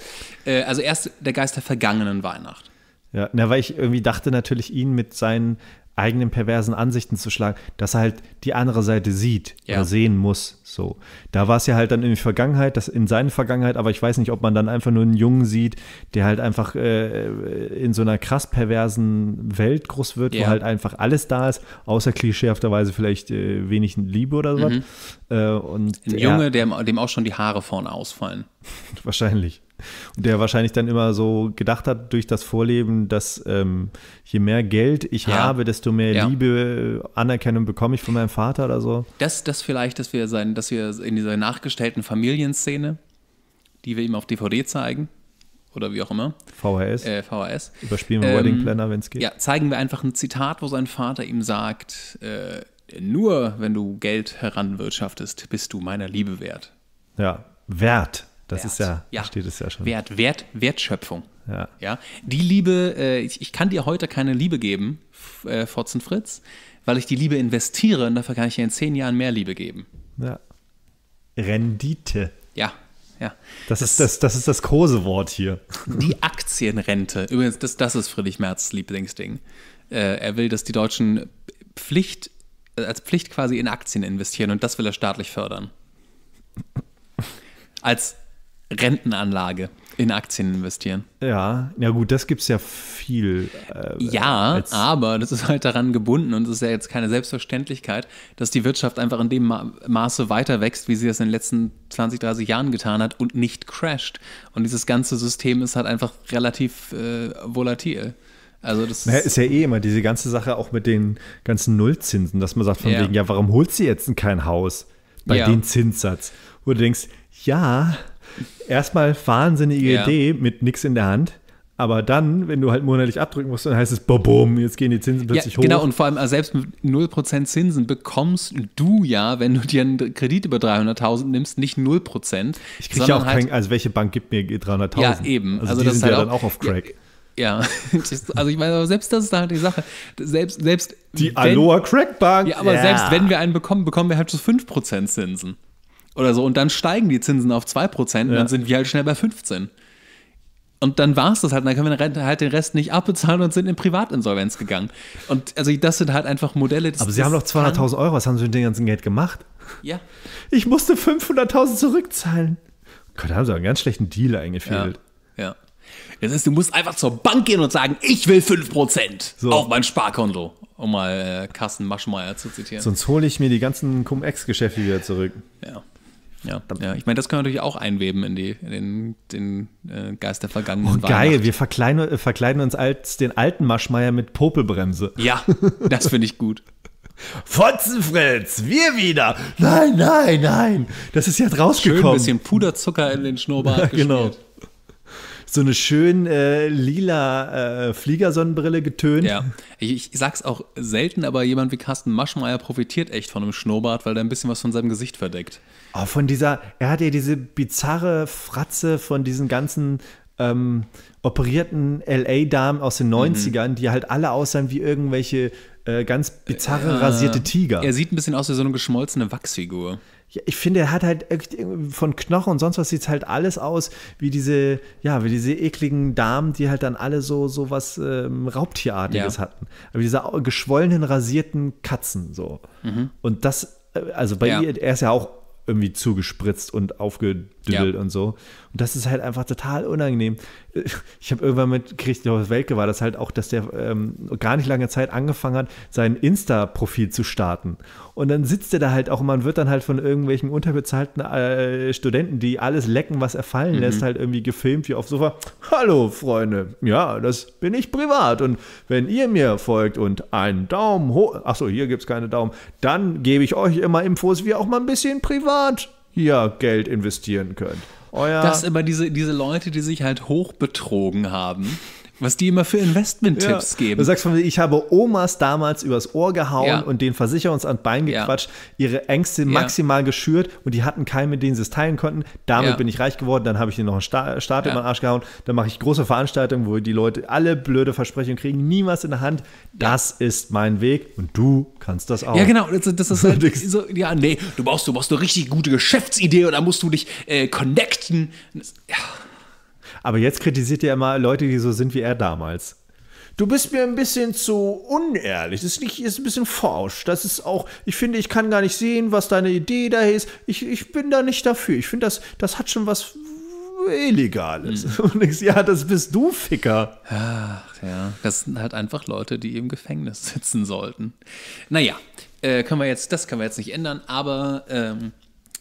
Äh, also erst der Geist der vergangenen Weihnacht. Ja, na, weil ich irgendwie dachte natürlich ihn mit seinen eigenen perversen Ansichten zu schlagen, dass er halt die andere Seite sieht ja. oder sehen muss. So. Da war es ja halt dann in der Vergangenheit, das in seiner Vergangenheit, aber ich weiß nicht, ob man dann einfach nur einen Jungen sieht, der halt einfach äh, in so einer krass perversen Welt groß wird, ja. wo halt einfach alles da ist, außer klischeehafterweise vielleicht äh, wenig Liebe oder so. Mhm. Äh, und Ein Junge, der, dem auch schon die Haare vorne ausfallen. Wahrscheinlich. Und der wahrscheinlich dann immer so gedacht hat durch das Vorleben, dass ähm, je mehr Geld ich ja. habe, desto mehr ja. Liebe, äh, Anerkennung bekomme ich von meinem Vater oder so. Das, das vielleicht, dass wir sein, dass wir in dieser nachgestellten Familienszene, die wir ihm auf DVD zeigen, oder wie auch immer. VHS. Äh, VHS. Überspielen wir ähm, Wedding Planner, wenn es geht. Ja, zeigen wir einfach ein Zitat, wo sein Vater ihm sagt, äh, nur wenn du Geld heranwirtschaftest, bist du meiner Liebe wert. Ja, wert. Das Wert. ist ja, ja, steht es ja schon. Wert, Wert, Wertschöpfung. Ja. ja. Die Liebe, äh, ich, ich, kann dir heute keine Liebe geben, äh, Fotzenfritz, weil ich die Liebe investiere und dafür kann ich dir in zehn Jahren mehr Liebe geben. Ja. Rendite. Ja, ja. Das, das, ist das, das ist das große Wort hier. Die Aktienrente. Übrigens, das, das ist Friedrich Merz Lieblingsding. Äh, er will, dass die Deutschen Pflicht, äh, als Pflicht quasi in Aktien investieren und das will er staatlich fördern. Als Rentenanlage in Aktien investieren. Ja, ja gut, das gibt es ja viel. Äh, ja, aber das ist halt daran gebunden und es ist ja jetzt keine Selbstverständlichkeit, dass die Wirtschaft einfach in dem Ma Maße weiter wächst, wie sie das in den letzten 20, 30 Jahren getan hat und nicht crasht. Und dieses ganze System ist halt einfach relativ äh, volatil. Also das naja, ist ja eh immer diese ganze Sache auch mit den ganzen Nullzinsen, dass man sagt von ja. wegen, ja, warum holt sie jetzt kein Haus bei ja. dem Zinssatz? Wo du denkst, ja, erstmal wahnsinnige ja. Idee mit nichts in der Hand. Aber dann, wenn du halt monatlich abdrücken musst, dann heißt es, boom jetzt gehen die Zinsen plötzlich ja, genau, hoch. Genau, und vor allem äh, selbst mit 0% Zinsen bekommst du ja, wenn du dir einen Kredit über 300.000 nimmst, nicht 0%. Ich kriege ja auch halt, kein, also welche Bank gibt mir 300.000? Ja, eben. Also, also die das sind halt ja dann auch auf Crack. Ja, ja, also ich meine, aber selbst das ist halt die Sache. Selbst, selbst die Aloha Crack Bank. Ja, aber ja. selbst wenn wir einen bekommen, bekommen wir halt so 5% Zinsen oder so und dann steigen die Zinsen auf 2%, ja. dann sind wir halt schnell bei 15. Und dann war es das halt, dann können wir halt den Rest nicht abbezahlen und sind in Privatinsolvenz gegangen. Und also das sind halt einfach Modelle. Das, Aber Sie haben doch 200.000 Euro, was haben Sie mit dem ganzen Geld gemacht? Ja. Ich musste 500.000 zurückzahlen. Gott, da haben Sie einen ganz schlechten Deal eingefädelt. Ja. ja. Das heißt, du musst einfach zur Bank gehen und sagen, ich will 5% so. auf mein Sparkonto, um mal äh, Carsten Maschmeyer zu zitieren. Sonst hole ich mir die ganzen Cum-Ex-Geschäfte wieder zurück. Ja. Ja, ja. ich meine, das können wir natürlich auch einweben in, die, in den, den äh, Geist der vergangenen oh, Geil, wir verkleine, äh, verkleiden uns als den alten Maschmeier mit Popelbremse. Ja, das finde ich gut. Fotzenfritz, wir wieder. Nein, nein, nein. Das ist jetzt rausgekommen. Schön ein bisschen Puderzucker in den Schnurrbart ja, Genau. So eine schön äh, lila äh, Fliegersonnenbrille getönt. Ja, ich, ich, sag's auch selten, aber jemand wie Carsten Maschmeyer profitiert echt von einem Schnurrbart, weil der ein bisschen was von seinem Gesicht verdeckt. Oh, von dieser, er hat ja diese bizarre Fratze von diesen ganzen ähm, operierten LA-Damen aus den 90ern, mhm. die halt alle aussahen wie irgendwelche äh, ganz bizarre äh, rasierte Tiger. Er sieht ein bisschen aus wie so eine geschmolzene Wachsfigur. Ja, ich finde, er hat halt von Knochen und sonst was sieht halt alles aus wie diese, ja, wie diese ekligen Damen, die halt dann alle so, so was ähm, Raubtierartiges ja. hatten. Aber diese geschwollenen, rasierten Katzen so. Mhm. Und das, äh, also bei ja. ihr, er ist ja auch irgendwie zugespritzt und aufge düdelt ja. und so. Und das ist halt einfach total unangenehm. Ich habe irgendwann mitgekriegt, ich glaube, das Welke war das halt auch, dass der ähm, gar nicht lange Zeit angefangen hat, sein Insta-Profil zu starten. Und dann sitzt er da halt auch und man wird dann halt von irgendwelchen unterbezahlten äh, Studenten, die alles lecken, was er fallen mhm. lässt, halt irgendwie gefilmt, wie auf Sofa. Hallo, Freunde. Ja, das bin ich privat. Und wenn ihr mir folgt und einen Daumen hoch, achso, hier gibt es keine Daumen, dann gebe ich euch immer Infos, wie auch mal ein bisschen privat hier Geld investieren könnt. Euer sind immer diese, diese Leute, die sich halt hochbetrogen haben, was die immer für Investment-Tipps ja. geben. Du sagst von mir, ich habe Omas damals übers Ohr gehauen ja. und den Versicherungsamt Bein gequatscht, ja. ihre Ängste maximal geschürt und die hatten keinen, mit dem sie es teilen konnten. Damit bin ich reich geworden, dann habe ich ihnen noch einen Start Staat in den Arsch gehauen, dann mache ich große Veranstaltungen, wo die Leute alle blöde Versprechungen kriegen, niemals in der Hand. Das ist mein Weg und du kannst das auch. Ja, genau, das, das ist halt so, ja, nee, du brauchst, du brauchst eine richtig gute Geschäftsidee und dann musst du dich äh, connecten. Das, ja. Aber jetzt kritisiert ihr immer Leute, die so sind wie er damals. Du bist mir ein bisschen zu unehrlich. Das ist, nicht, ist ein bisschen forsch. Das ist auch, ich finde, ich kann gar nicht sehen, was deine Idee da ist. Ich, ich bin da nicht dafür. Ich finde, das, das hat schon was Illegales. Mhm. Und ich, ja, das bist du, Ficker. Ach ja, das sind halt einfach Leute, die im Gefängnis sitzen sollten. Naja, äh, können wir jetzt, das können wir jetzt nicht ändern, aber ähm,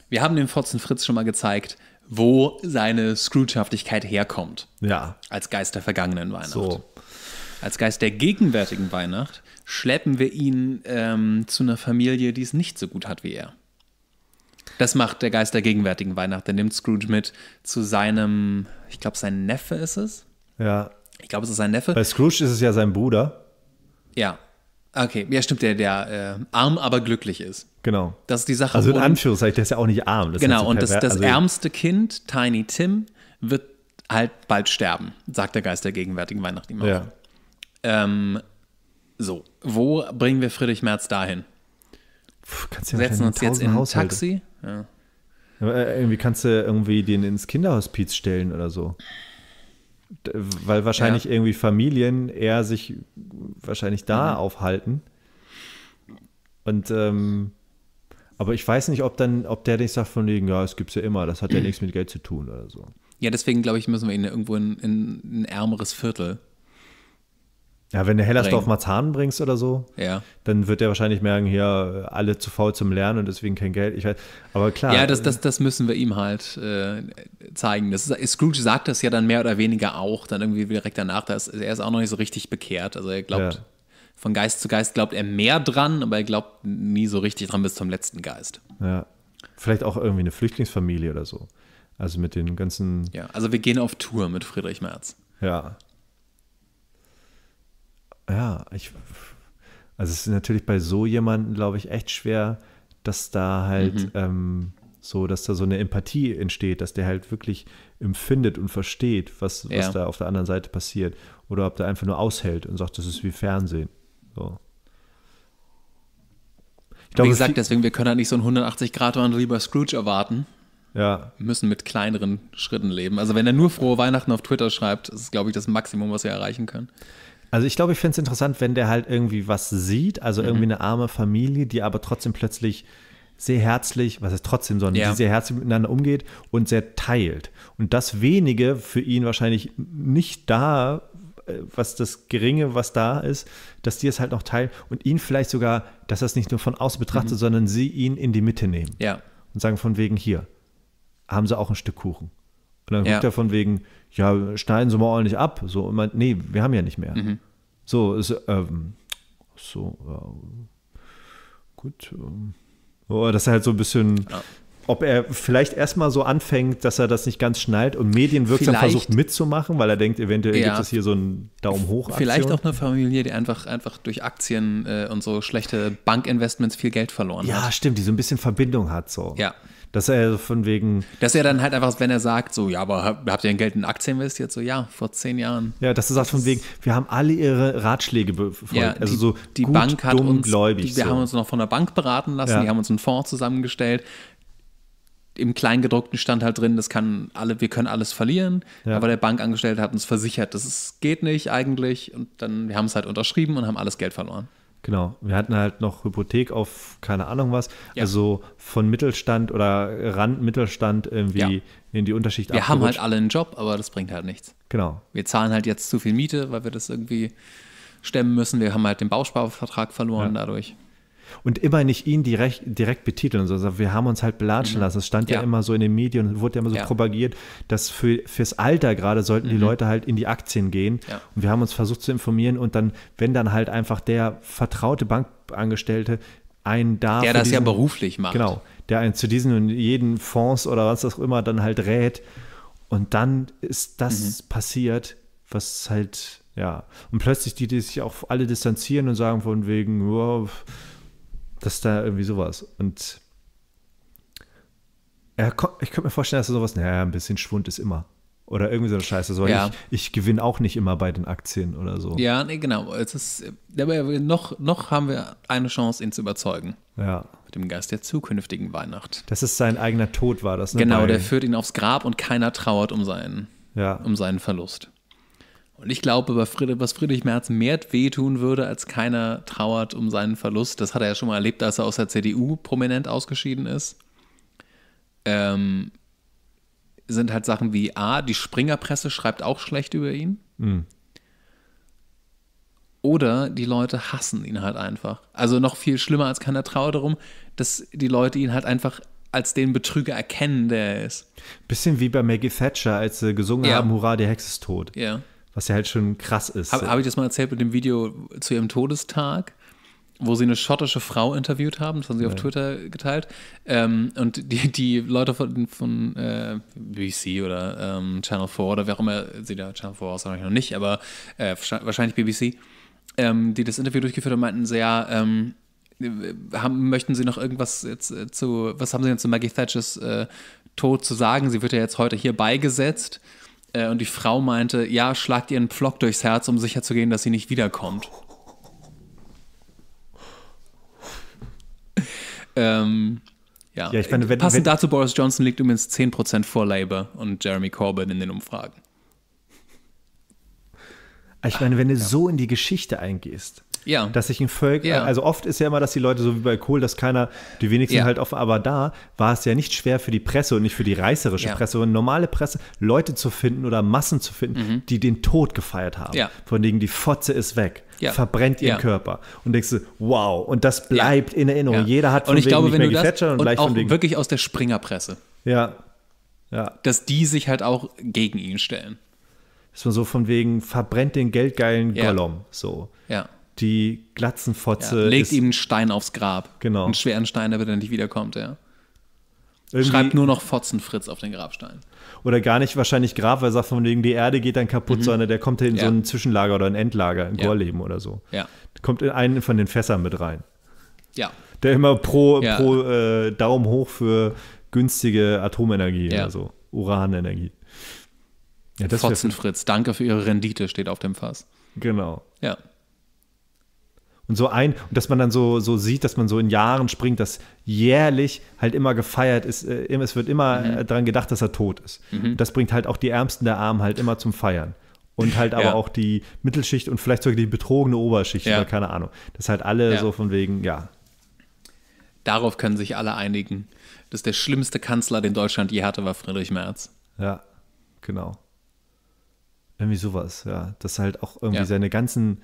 wir haben dem Fotzen Fritz schon mal gezeigt, wo seine Scrooge-Haftigkeit herkommt. Ja. Als Geist der vergangenen Weihnacht. So. Als Geist der gegenwärtigen Weihnacht schleppen wir ihn ähm, zu einer Familie, die es nicht so gut hat wie er. Das macht der Geist der gegenwärtigen Weihnacht. Der nimmt Scrooge mit zu seinem, ich glaube, sein Neffe ist es. Ja. Ich glaube, es ist sein Neffe. Bei Scrooge ist es ja sein Bruder. Ja. Okay, ja, stimmt, der, der äh, arm, aber glücklich ist. Genau. Das ist die Sache. Also in Anführungszeichen, der ist ja auch nicht arm. Das genau, so und das, das also ärmste Kind, Tiny Tim, wird halt bald sterben, sagt der Geist der gegenwärtigen Weihnacht immer. Ja. Ähm, so, wo bringen wir Friedrich Merz dahin? Puh, kannst du ja Setzen uns jetzt in ein Taxi? Ja. Aber äh, irgendwie kannst du irgendwie den ins Kinderhospiz stellen oder so. Weil wahrscheinlich ja. irgendwie Familien eher sich wahrscheinlich da mhm. aufhalten. Und ähm, aber ich weiß nicht, ob dann, ob der nicht sagt von wegen, ja, es gibt's ja immer, das hat ja mhm. nichts mit Geld zu tun oder so. Ja, deswegen glaube ich, müssen wir ihn irgendwo in, in, ein ärmeres Viertel. Ja, wenn du Hellersdorf mal Marzahn bringst oder so, ja. dann wird der wahrscheinlich merken, hier alle zu faul zum Lernen und deswegen kein Geld. Ich weiß, aber klar. Ja, das, äh, das, das müssen wir ihm halt äh, zeigen. Das ist, Scrooge sagt das ja dann mehr oder weniger auch, dann irgendwie direkt danach, dass er ist auch noch nicht so richtig bekehrt. Also er glaubt, ja von Geist zu Geist glaubt er mehr dran, aber er glaubt nie so richtig dran bis zum letzten Geist. Ja. Vielleicht auch irgendwie eine Flüchtlingsfamilie oder so. Also mit den ganzen. Ja, also wir gehen auf Tour mit Friedrich Merz. Ja. Ja, ich. Also es ist natürlich bei so jemandem, glaube ich, echt schwer, dass da halt mhm. ähm, so, dass da so eine Empathie entsteht, dass der halt wirklich empfindet und versteht, was, ja. was da auf der anderen Seite passiert. Oder ob der einfach nur aushält und sagt, das ist wie Fernsehen. So. Ich glaube, Wie gesagt, deswegen, wir können halt nicht so einen 180-Grad-Wandel lieber Scrooge erwarten. Ja. Wir müssen mit kleineren Schritten leben. Also wenn er nur frohe Weihnachten auf Twitter schreibt, ist es, glaube ich, das Maximum, was wir erreichen können. Also ich glaube, ich finde es interessant, wenn der halt irgendwie was sieht, also mhm. irgendwie eine arme Familie, die aber trotzdem plötzlich sehr herzlich, was ist trotzdem, so, ja. sehr herzlich miteinander umgeht und sehr teilt. Und das wenige für ihn wahrscheinlich nicht da, äh, was das geringe, was da ist, dass die es halt noch teilen und ihn vielleicht sogar, dass er es nicht nur von außen betrachtet, mhm. sondern sie ihn in die Mitte nehmen. Ja. Und sagen von wegen hier, haben sie auch ein Stück Kuchen. Und dann ja. er von wegen, ja, schneiden sie mal ordentlich ab. So, und man, nee, wir haben ja nicht mehr. Mhm. So, ist, ähm, so, äh, gut. Ähm, oder oh, dass er halt so ein bisschen ja ob er vielleicht erstmal so anfängt, dass er das nicht ganz schnallt und medienwirksam vielleicht, versucht mitzumachen, weil er denkt, eventuell ja, gibt es hier so einen Daumen hoch. -Aktion. Vielleicht auch eine Familie, die einfach, einfach durch Aktien äh, und so schlechte Bankinvestments viel Geld verloren ja, hat. Ja, stimmt, die so ein bisschen Verbindung hat so. Ja. Dass er von wegen. Dass er dann halt einfach, wenn er sagt, so, ja, aber habt ihr denn Geld in Aktien investiert? So, ja, vor zehn Jahren. Ja, dass er sagt von wegen, wir haben alle ihre Ratschläge befolgt. Ja, also die, so die gut, Bank hat dumm, uns, gläubig, die, wir so. haben uns noch von der Bank beraten lassen, ja. die haben uns einen Fonds zusammengestellt im Kleingedruckten stand halt drin, das kann alle, wir können alles verlieren, ja. aber der Bankangestellte hat uns versichert, das ist, geht nicht eigentlich. Und dann, wir haben es halt unterschrieben und haben alles Geld verloren. Genau, wir hatten halt noch Hypothek auf keine Ahnung was, ja. also von Mittelstand oder Randmittelstand irgendwie ja. in die Unterschicht Wir abgerutscht. haben halt alle einen Job, aber das bringt halt nichts. Genau. Wir zahlen halt jetzt zu viel Miete, weil wir das irgendwie stemmen müssen. Wir haben halt den Bausparvertrag verloren dadurch. Und immer nicht ihn direkt, direkt betiteln, sondern wir haben uns halt belatschen mhm. lassen. Es stand ja. ja. immer so in den Medien und wurde ja immer so ja. propagiert, dass für, fürs Alter gerade sollten mhm. die Leute halt in die Aktien gehen. Ja. Und wir haben uns versucht zu informieren und dann, wenn dann halt einfach der vertraute Bankangestellte einen da. Der das diesen, ja beruflich macht. Genau, der einen zu diesen und jeden Fonds oder was auch immer dann halt rät. Und dann ist das mhm. passiert, was halt, ja. Und plötzlich die, die sich auch alle distanzieren und sagen von wegen, wow, dass da irgendwie sowas. Und er, ich könnte mir vorstellen, dass er sowas, naja, ein bisschen Schwund ist immer. Oder irgendwie so eine Scheiße. So, ja. ich, ich gewinne auch nicht immer bei den Aktien oder so. Ja, nee, genau. Es ist, aber noch, noch haben wir eine Chance, ihn zu überzeugen. Ja. Mit dem Geist der zukünftigen Weihnacht. Das ist sein eigener Tod, war das, ne? Genau, bei, der führt ihn aufs Grab und keiner trauert um seinen, ja. um seinen Verlust. Und ich glaube, was Friedrich Merz mehr wehtun würde, als keiner trauert um seinen Verlust, das hat er ja schon mal erlebt, als er aus der CDU prominent ausgeschieden ist, ähm, sind halt Sachen wie A, die Springerpresse schreibt auch schlecht über ihn. Mhm. Oder die Leute hassen ihn halt einfach. Also noch viel schlimmer als keiner trauert darum, dass die Leute ihn halt einfach als den Betrüger erkennen, der er ist. Bisschen wie bei Maggie Thatcher, als sie gesungen ja. haben, Hurra, die Hexe ist tot. Ja. Was ja halt schon krass ist. Habe hab ich das mal erzählt mit dem Video zu ihrem Todestag? wo sie eine schottische Frau interviewt haben, das haben sie ja. auf Twitter geteilt. Ähm, und die, die Leute von, von äh, BBC oder ähm, Channel 4 oder wer auch immer sie da Channel 4 aus, noch nicht, aber äh, wahrscheinlich BBC, ähm, die das Interview durchgeführt haben, meinten sie ja, ähm, haben, möchten sie noch irgendwas jetzt äh, zu, was haben sie denn zu Maggie Thatchers äh, Tod zu sagen? Sie wird ja jetzt heute hier beigesetzt. Äh, und die Frau meinte, ja, schlagt ihr einen Pflock durchs Herz, um sicherzugehen, dass sie nicht wiederkommt. ähm, ja. ja ich meine, wenn, Passend wenn, dazu, Boris Johnson liegt übrigens 10% vor Labour und Jeremy Corbyn in den Umfragen. Ich meine, wenn du ja. so in die Geschichte eingehst, ja. Dass sich ein Völker, ja. also oft ist ja immer, dass die Leute so wie bei Kohl, dass keiner, die wenigsten ja. halt offen, aber da war es ja nicht schwer für die Presse und nicht für die reißerische ja. Presse, sondern normale Presse, Leute zu finden oder Massen zu finden, mhm. die den Tod gefeiert haben. Von denen die Fotze ist weg. Ja. verbrennt ihren ja. Körper. Und denkst du, wow, und das bleibt ja. in Erinnerung. Jeder hat von und ich wegen glaube, nicht wenn mehr du das, und, und auch wirklich aus der Springerpresse. Ja. ja. Dass die sich halt auch gegen ihn stellen. Dass man so von wegen verbrennt den geldgeilen Gollum. So. Ja die Glatzenfotze. Ja, legt ist, ihm einen Stein aufs Grab. Genau. Einen schweren Stein, damit er nicht wiederkommt, ja. Irgendwie Schreibt nur noch Fotzenfritz auf den Grabstein. Oder gar nicht wahrscheinlich Grab, weil er sagt, von wegen die Erde geht dann kaputt, mhm. sondern der kommt in ja. so ein Zwischenlager oder ein Endlager, in ja. Gorleben oder so. Ja. Kommt in einen von den Fässern mit rein. Ja. Der immer pro, ja. pro äh, Daumen hoch für günstige Atomenergie oder so. Uranenergie. Ja, Fotzenfritz, danke für Ihre Rendite, steht auf dem Fass. Genau. Ja und so ein und dass man dann so so sieht, dass man so in Jahren springt, dass jährlich halt immer gefeiert ist, äh, es wird immer mhm. Äh, daran gedacht, dass er tot ist. Mhm. Das bringt halt auch die Ärmsten der Armen halt immer zum Feiern und halt aber ja. auch die Mittelschicht und vielleicht sogar die betrogene Oberschicht ja. oder keine Ahnung. Das halt alle ja. so von wegen, ja. Darauf können sich alle einigen, dass der schlimmste Kanzler, den Deutschland je hatte, war Friedrich Merz. Ja, genau. Irgendwie sowas, ja. Dass halt auch irgendwie seine ganzen,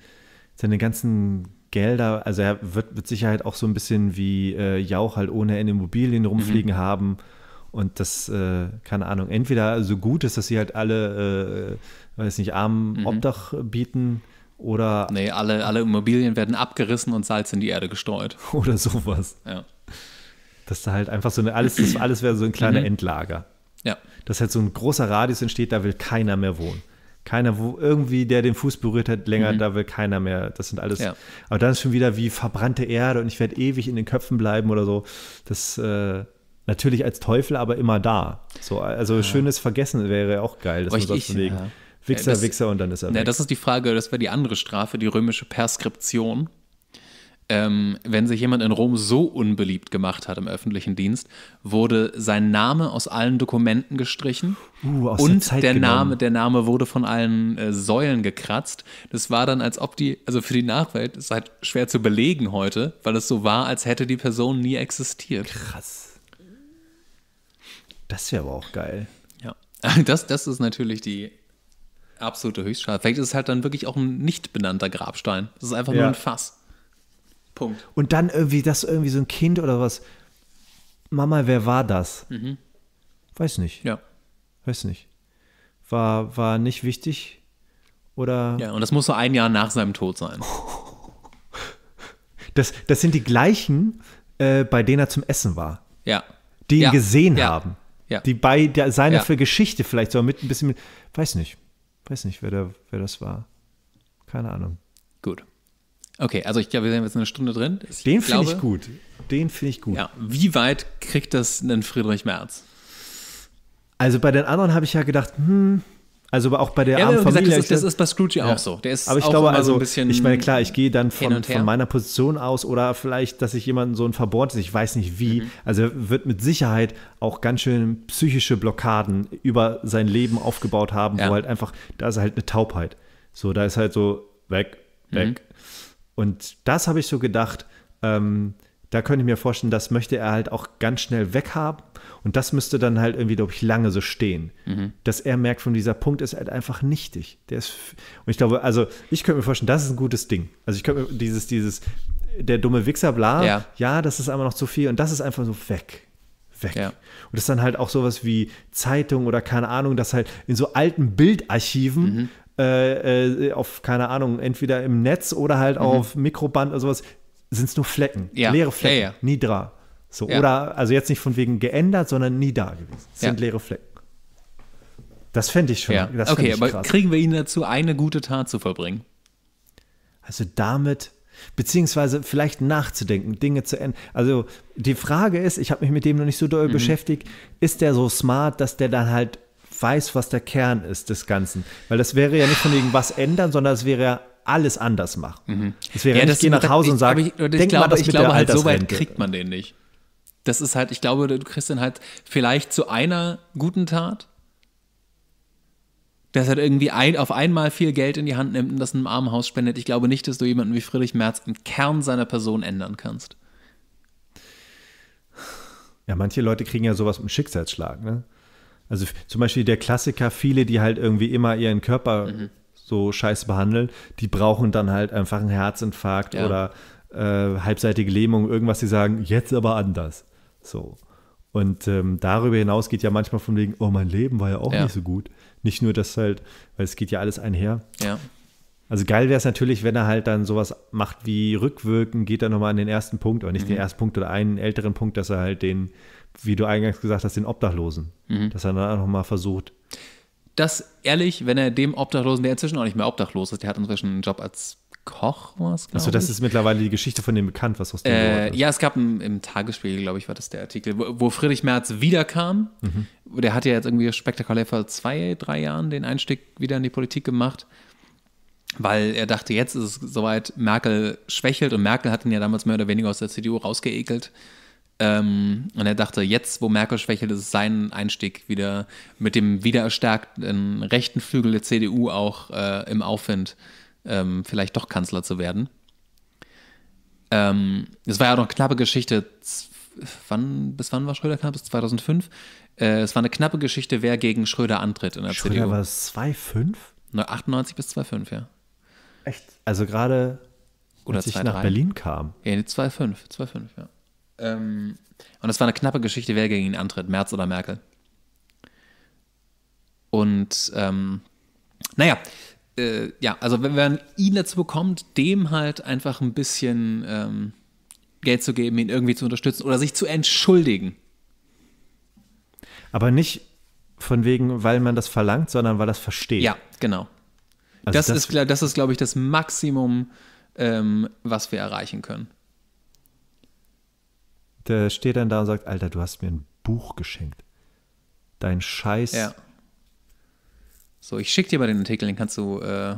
seine ganzen Gelder, also er wird mit Sicherheit auch so ein bisschen wie äh, Jauch halt ohne Ende Immobilien mhm. rumfliegen mhm. haben. Und das, äh, keine Ahnung, entweder so gut ist, dass sie halt alle, äh, weiß nicht, armen mhm. Obdach bieten oder. Nee, alle, alle Immobilien werden abgerissen und Salz in die Erde gestreut. Oder sowas. Ja. Dass da halt einfach so eine, alles, das, alles wäre so ein kleiner mhm. Endlager. Ja. Dass halt so ein großer Radius entsteht, da will keiner mehr wohnen keiner, wo irgendwie der den Fuß berührt hat, länger, mhm. da will keiner mehr. Das sind alles. Ja. Aber dann ist schon wieder wie verbrannte Erde und ich werde ewig in den Köpfen bleiben oder so. Das äh, natürlich als Teufel, aber immer da. So, also ja. Ah. schönes Vergessen wäre auch geil, dass oh, man sagt, ich, wegen, ja. Wichser, das, Wichser und dann ist er. Weg. das ist die Frage, das wäre die andere Strafe, die römische Perskription ähm, wenn sich jemand in Rom so unbeliebt gemacht hat im öffentlichen Dienst, wurde sein Name aus allen Dokumenten gestrichen uh, und der, der Name, der Name wurde von allen äh, Säulen gekratzt. Das war dann, als ob die, also für die Nachwelt, ist halt schwer zu belegen heute, weil es so war, als hätte die Person nie existiert. Krass. Das wäre aber auch geil. Ja, das, das ist natürlich die absolute Höchstschale. Vielleicht ist es halt dann wirklich auch ein nicht benannter Grabstein. Das ist einfach ja. nur ein Fass. Punkt. Und dann irgendwie, dass irgendwie so ein Kind oder was, Mama, wer war das? Mhm. Weiß nicht. Ja. Weiß nicht. War, war nicht wichtig oder. Ja, und das muss so ein Jahr nach seinem Tod sein. Das, das sind die gleichen, äh, bei denen er zum Essen war. Ja. Die ihn ja. gesehen ja. haben. Ja. Die bei der, seiner für Geschichte vielleicht so mit ein bisschen. Mit, weiß nicht. Weiß nicht, wer, der, wer das war. Keine Ahnung. Gut. Okay, also ich glaube, wir sind jetzt eine Stunde drin. Ich Den finde ich gut. Den finde ich gut. Ja, wie weit kriegt das denn Friedrich Merz? Also bei den anderen habe ich ja gedacht, hm, also auch bei der ja, armen Familie. Gesagt, das, ist, das ist bei Scrooge ja. auch so. Der ist aber ich glaube, also, so ein bisschen ich meine, klar, ich gehe dann von, von, meiner Position aus oder vielleicht, dass ich jemanden so ein Verbohrtes, ich weiß nicht wie. Mhm. Also wird mit Sicherheit auch ganz schön psychische Blockaden über sein Leben aufgebaut haben, ja. wo halt einfach, da ist halt eine Taubheit. So, da ist halt so weg, mhm. weg. Mhm. Und das habe ich so gedacht, ähm, da könnte ich mir vorstellen, das möchte er halt auch ganz schnell weghaben. Und das müsste dann halt irgendwie, glaube ich, lange so stehen. Mhm. Dass er merkt, von dieser Punkt ist halt einfach nichtig. Der ist, und ich glaube, also ich könnte mir vorstellen, das ist ein gutes Ding. Also ich könnte mir dieses, dieses, der dumme Wichser, bla, ja, ja das ist einmal noch zu viel. Und das ist einfach so weg. Weg. Ja. Und das ist dann halt auch sowas wie Zeitung oder keine Ahnung, dass halt in so alten Bildarchiven mhm. Äh, äh, auf, keine Ahnung, entweder im Netz oder halt mhm. auf Mikroband oder sowas, sind es nur Flecken, ja. leere Flecken, ja, ja. nie da. So, Oder, also jetzt nicht von wegen geändert, sondern nie da gewesen. Es sind leere Flecken. Das fände ich schon. Das okay, ich aber krass. kriegen wir ihn dazu, eine gute Tat zu vollbringen? Also damit beziehungsweise vielleicht nachzudenken, Dinge zu ändern. Also die Frage ist, ich habe mich mit dem noch nicht so doll mhm. beschäftigt, ist der so smart, dass der dann halt weiß, was der Kern ist des Ganzen. Weil das wäre ja nicht von irgendwas ändern, sondern es wäre ja alles anders machen. Mhm. Das wäre ja, nicht, halt ich gehe nach Hause ich, und sage, ich, denk glaube, mal, das ich mit glaube der halt, so weit kriegt man den nicht. Das ist halt, ich glaube, du kriegst den halt vielleicht zu einer guten Tat, dass er irgendwie ein, auf einmal viel Geld in die Hand nimmt und das in einem Armenhaus spendet. Ich glaube nicht, dass du jemanden wie Friedrich Merz im Kern seiner Person ändern kannst. Ja, manche Leute kriegen ja sowas mit Schicksalsschlag, ne? Also zum Beispiel der Klassiker, viele, die halt irgendwie immer ihren Körper mhm. so scheiße behandeln, die brauchen dann halt einfach einen Herzinfarkt ja. oder äh, halbseitige Lähmung, irgendwas, die sagen, jetzt aber anders. So. Und ähm, darüber hinaus geht ja manchmal von wegen, oh, mein Leben war ja auch ja. nicht so gut. Nicht nur das halt, weil es geht ja alles einher. Ja. Also geil wäre es natürlich, wenn er halt dann sowas macht wie rückwirken, geht er nochmal an den ersten Punkt, aber nicht mhm. den ersten Punkt oder einen älteren Punkt, dass er halt den wie du eingangs gesagt hast, den Obdachlosen. Mhm. Dass er dann auch nochmal versucht. Das ehrlich, wenn er dem Obdachlosen, der inzwischen auch nicht mehr obdachlos ist, der hat inzwischen einen Job als Koch war es, Achso, das ist mittlerweile die Geschichte von dem bekannt, was aus dem äh, ist. Ja, es gab ein, im Tagesspiegel, glaube ich, war das der Artikel, wo, wo Friedrich Merz wiederkam. Mhm. Der hat ja jetzt irgendwie spektakulär vor zwei, drei Jahren den Einstieg wieder in die Politik gemacht, weil er dachte, jetzt ist es soweit, Merkel schwächelt und Merkel hat ihn ja damals mehr oder weniger aus der CDU rausgeekelt. Ähm, und er dachte, jetzt, wo Merkel schwächelt, ist sein Einstieg wieder mit dem wiedererstärkten rechten Flügel der CDU auch äh, im Aufwind ähm, vielleicht doch Kanzler zu werden. Ähm, es war ja auch noch eine knappe Geschichte. Wann, bis wann war Schröder knapp? Bis 2005? Äh, es war eine knappe Geschichte, wer gegen Schröder antritt in der Schröder CDU. Schröder war es 2,5? 98 bis 2,5, ja. Echt? Also gerade, als ich 2, nach Berlin kam. Ja, 2,5, 2,5, ja. Ähm, und das war eine knappe Geschichte, wer gegen ihn antritt, Merz oder Merkel. Und ähm, naja, äh, ja, also wenn man ihn dazu bekommt, dem halt einfach ein bisschen ähm, Geld zu geben, ihn irgendwie zu unterstützen oder sich zu entschuldigen. Aber nicht von wegen, weil man das verlangt, sondern weil das versteht. Ja, genau. Also das, das, ist, das ist, glaube ich, das Maximum, ähm, was wir erreichen können. Der steht dann da und sagt, Alter, du hast mir ein Buch geschenkt. Dein Scheiß. Ja. So, ich schicke dir mal den Artikel, den kannst du äh,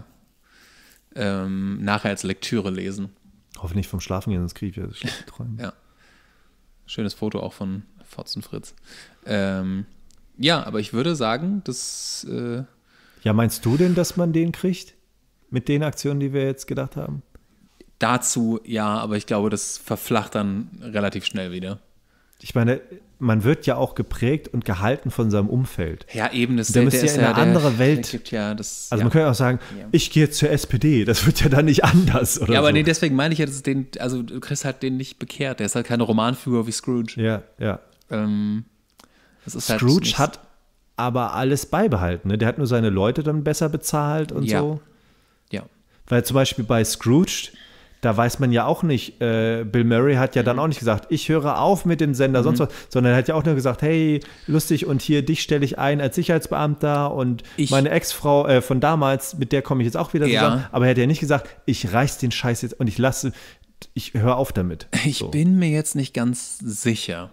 ähm, nachher als Lektüre lesen. Hoffentlich vom Schlafen gehen, sonst kriege ich wieder schlechte Träume. ja. Schönes Foto auch von Fotzenfritz. Ähm, ja, aber ich würde sagen, das. Äh ja, meinst du denn, dass man den kriegt? Mit den Aktionen, die wir jetzt gedacht haben? dazu ja, aber ich glaube, das verflacht dann relativ schnell wieder. Ich meine, man wird ja auch geprägt und gehalten von seinem Umfeld. Ja, eben. Das der, der ist ja in eine ja, andere der, Welt. Ja das, also ja. man könnte auch sagen, ich gehe zur SPD. Das wird ja dann nicht anders. ja, aber so. nee, deswegen meine ich ja, dass den, also Chris hat den nicht bekehrt. Der ist halt keine Romanfigur wie Scrooge. Ja, ja. Ähm, halt Scrooge halt hat aber alles beibehalten. Ne? Der hat nur seine Leute dann besser bezahlt und so. Ja. Weil zum Beispiel bei Scrooge da weiß man ja auch nicht, äh, Bill Murray hat ja dann mhm. auch nicht gesagt, ich höre auf mit dem Sender, mhm. sonst was, sondern er hat ja auch nur gesagt, hey, lustig und hier dich stelle ich ein als Sicherheitsbeamter und ich, meine Ex-Frau äh, von damals, mit der komme ich jetzt auch wieder zusammen, aber er hat ja nicht gesagt, ich reiß den Scheiß jetzt und ich lasse, ich höre auf damit. Ich bin mir jetzt nicht ganz sicher.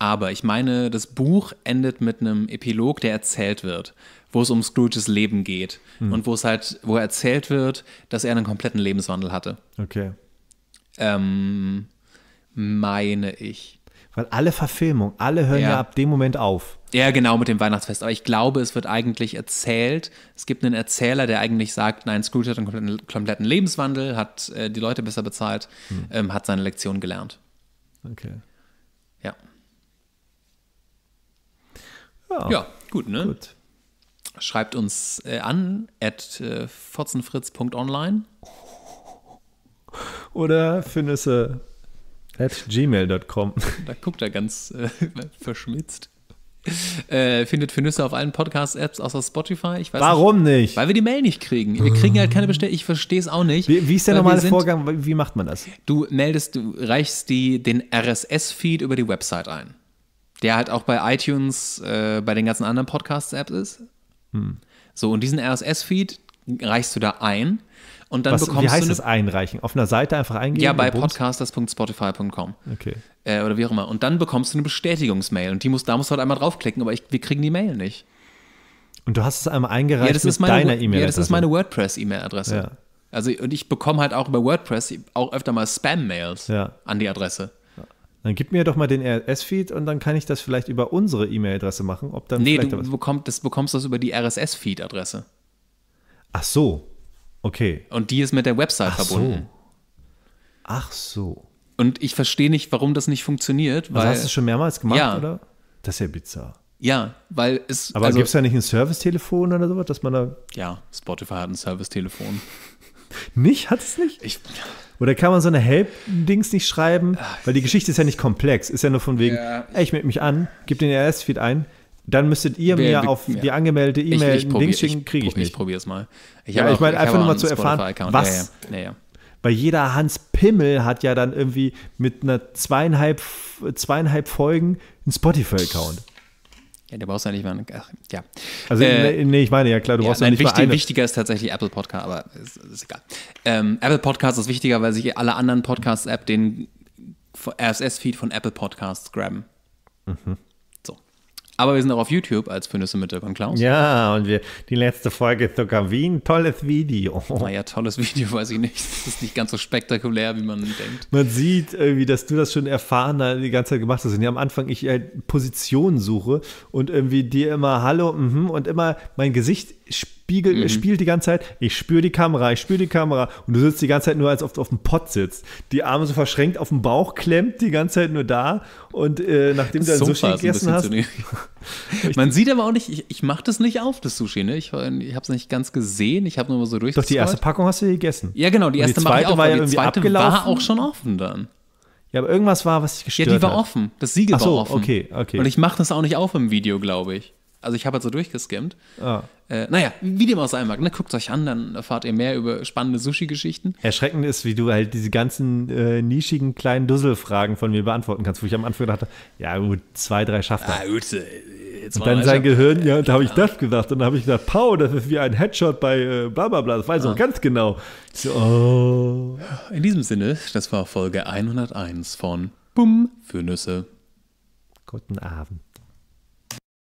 Aber ich meine, das Buch endet mit einem Epilog, der erzählt wird, wo es um Scrooges Leben geht mhm. und wo es halt, wo erzählt wird, dass er einen kompletten Lebenswandel hatte. Okay. Ähm, meine ich. Weil alle Verfilmungen, alle hören ja. ja. ab dem Moment auf. Ja, genau, mit dem Weihnachtsfest. Aber ich glaube, es wird eigentlich erzählt. Es gibt einen Erzähler, der eigentlich sagt, nein, Scrooge hat einen kompletten, kompletten Lebenswandel, hat äh, die Leute besser bezahlt, hm. ähm, hat seine Lektion gelernt. Okay. Ja, ja gut, ne? Gut. Schreibt uns äh, an at äh, fotzenfritz.online oder Findnisse at gmail.com. Da guckt er ganz äh, verschmitzt. Äh, findet Findnisse auf allen Podcast-Apps außer Spotify. Ich weiß Warum nicht, nicht, Weil wir die Mail nicht kriegen. Wir kriegen halt keine Bestellung. Ich verstehe es auch nicht. Wie, wie ist der normale sind, Vorgang? Wie macht man das? Du meldest, du reichst die, den RSS-Feed über die Website ein der halt auch bei iTunes, äh, bei den ganzen anderen Podcasts-Apps ist. Hm. So, und diesen RSS-Feed reichst du da ein und dann Was, bekommst Wie heißt du das einreichen? Auf einer Seite einfach eingeben? Ja, bei podcasters.spotify.com. Okay. Äh, oder wie auch immer. Und dann bekommst du eine Bestätigungsmail und die muss, da musst du halt einmal draufklicken, aber ich, wir kriegen die Mail nicht. Und du hast es einmal eingereicht ja, das ist meine, deiner E-Mail-Adresse. Ja, das ist meine WordPress-E-Mail-Adresse. Ja. Also, und ich bekomme halt auch über WordPress auch öfter mal Spam-Mails ja. an die Adresse. Dann gib mir doch mal den RSS-Feed und dann kann ich das vielleicht über unsere E-Mail-Adresse machen. Ob dann nee, du da bekommst, das bekommst das über die RSS-Feed-Adresse. Ach so, okay. Und die ist mit der Website Ach verbunden. So. Ach so. Und ich verstehe nicht, warum das nicht funktioniert. Also hast du es schon mehrmals gemacht, ja. oder? Das ist ja bizarr. Ja, weil es. Aber also, gibt es da nicht ein Servicetelefon oder sowas, dass man da. Ja, Spotify hat ein Servicetelefon. nicht? Hat es nicht? Ich. Oder kann man so eine Help-Dings nicht schreiben? Ah, weil die Geschichte ist ja nicht komplex. Ist ja nur von wegen, ja. ey, ich melde mich an, gib den RS-Feed ein. Dann müsstet ihr Wer, mir auf ja. die angemeldete E-Mail ein Ding schicken, kriege ich nicht. Ich probiere es mal. Ich, ja, ich meine, einfach nur mal zu erfahren, was. Ja, ja. Weil jeder Hans Pimmel hat ja dann irgendwie mit einer zweieinhalb, zweieinhalb Folgen einen Spotify-Account. Ja, du brauchst ja nicht mehr. Eine, ach, ja. Also, äh, nee, ich meine, ja klar, du ja, brauchst ja nicht wichtig, mal eine. Wichtiger ist tatsächlich Apple Podcast, aber ist, ist egal. Ähm, Apple Podcast ist wichtiger, weil sich alle anderen podcasts app den RSS-Feed von Apple Podcasts graben. Mhm. Aber wir sind auch auf YouTube als Findest mit Dirk und Klaus. Ja, und wir, die letzte Folge ist sogar wie ein tolles Video. Naja, oh tolles Video, weiß ich nicht. Das ist nicht ganz so spektakulär, wie man denkt. Man sieht irgendwie, dass du das schon erfahrener die ganze Zeit gemacht hast. Und ja, am Anfang ich halt Positionen suche und irgendwie dir immer Hallo, mhm, und immer mein Gesicht spielt Spiegel, mhm. spielt die ganze Zeit, ich spüre die Kamera, ich spüre die Kamera. Und du sitzt die ganze Zeit nur, als ob du auf dem Pott sitzt. Die Arme so verschränkt auf dem Bauch klemmt, die ganze Zeit nur da. Und äh, nachdem das du ein Sushi gegessen hast. Man sieht aber auch nicht, ich, ich mache das nicht auf, das Sushi, ne? Ich, ich habe es nicht ganz gesehen, ich habe nur mal so durch. Doch die erste Packung hast du gegessen. Ja, genau, die erste und die zweite ich auf, war ja die zweite abgelaufen. war auch schon offen dann. Ja, aber irgendwas war, was ich gestört hat. Ja, die war hat. offen. Das Siegel Ach so, war offen. okay, okay. Und ich mache das auch nicht auf im Video, glaube ich. Also ich habe halt so durchgeskimmt. Ah. Äh, naja, wie dem auch sein mag, ne? guckt euch an, dann erfahrt ihr mehr über spannende Sushi-Geschichten. Erschreckend ist, wie du halt diese ganzen äh, nischigen kleinen Dusselfragen von mir beantworten kannst, wo ich am Anfang dachte, ja gut, zwei, drei schafft er. Ah, gut, äh, jetzt und dann sein Gehirn, ja, und da habe ich das gesagt. Und dann habe ich gesagt, Pau, das ist wie ein Headshot bei äh, bla bla bla, das weiß ich ah. ganz genau. So, oh. In diesem Sinne, das war Folge 101 von Bumm für Nüsse. Guten Abend.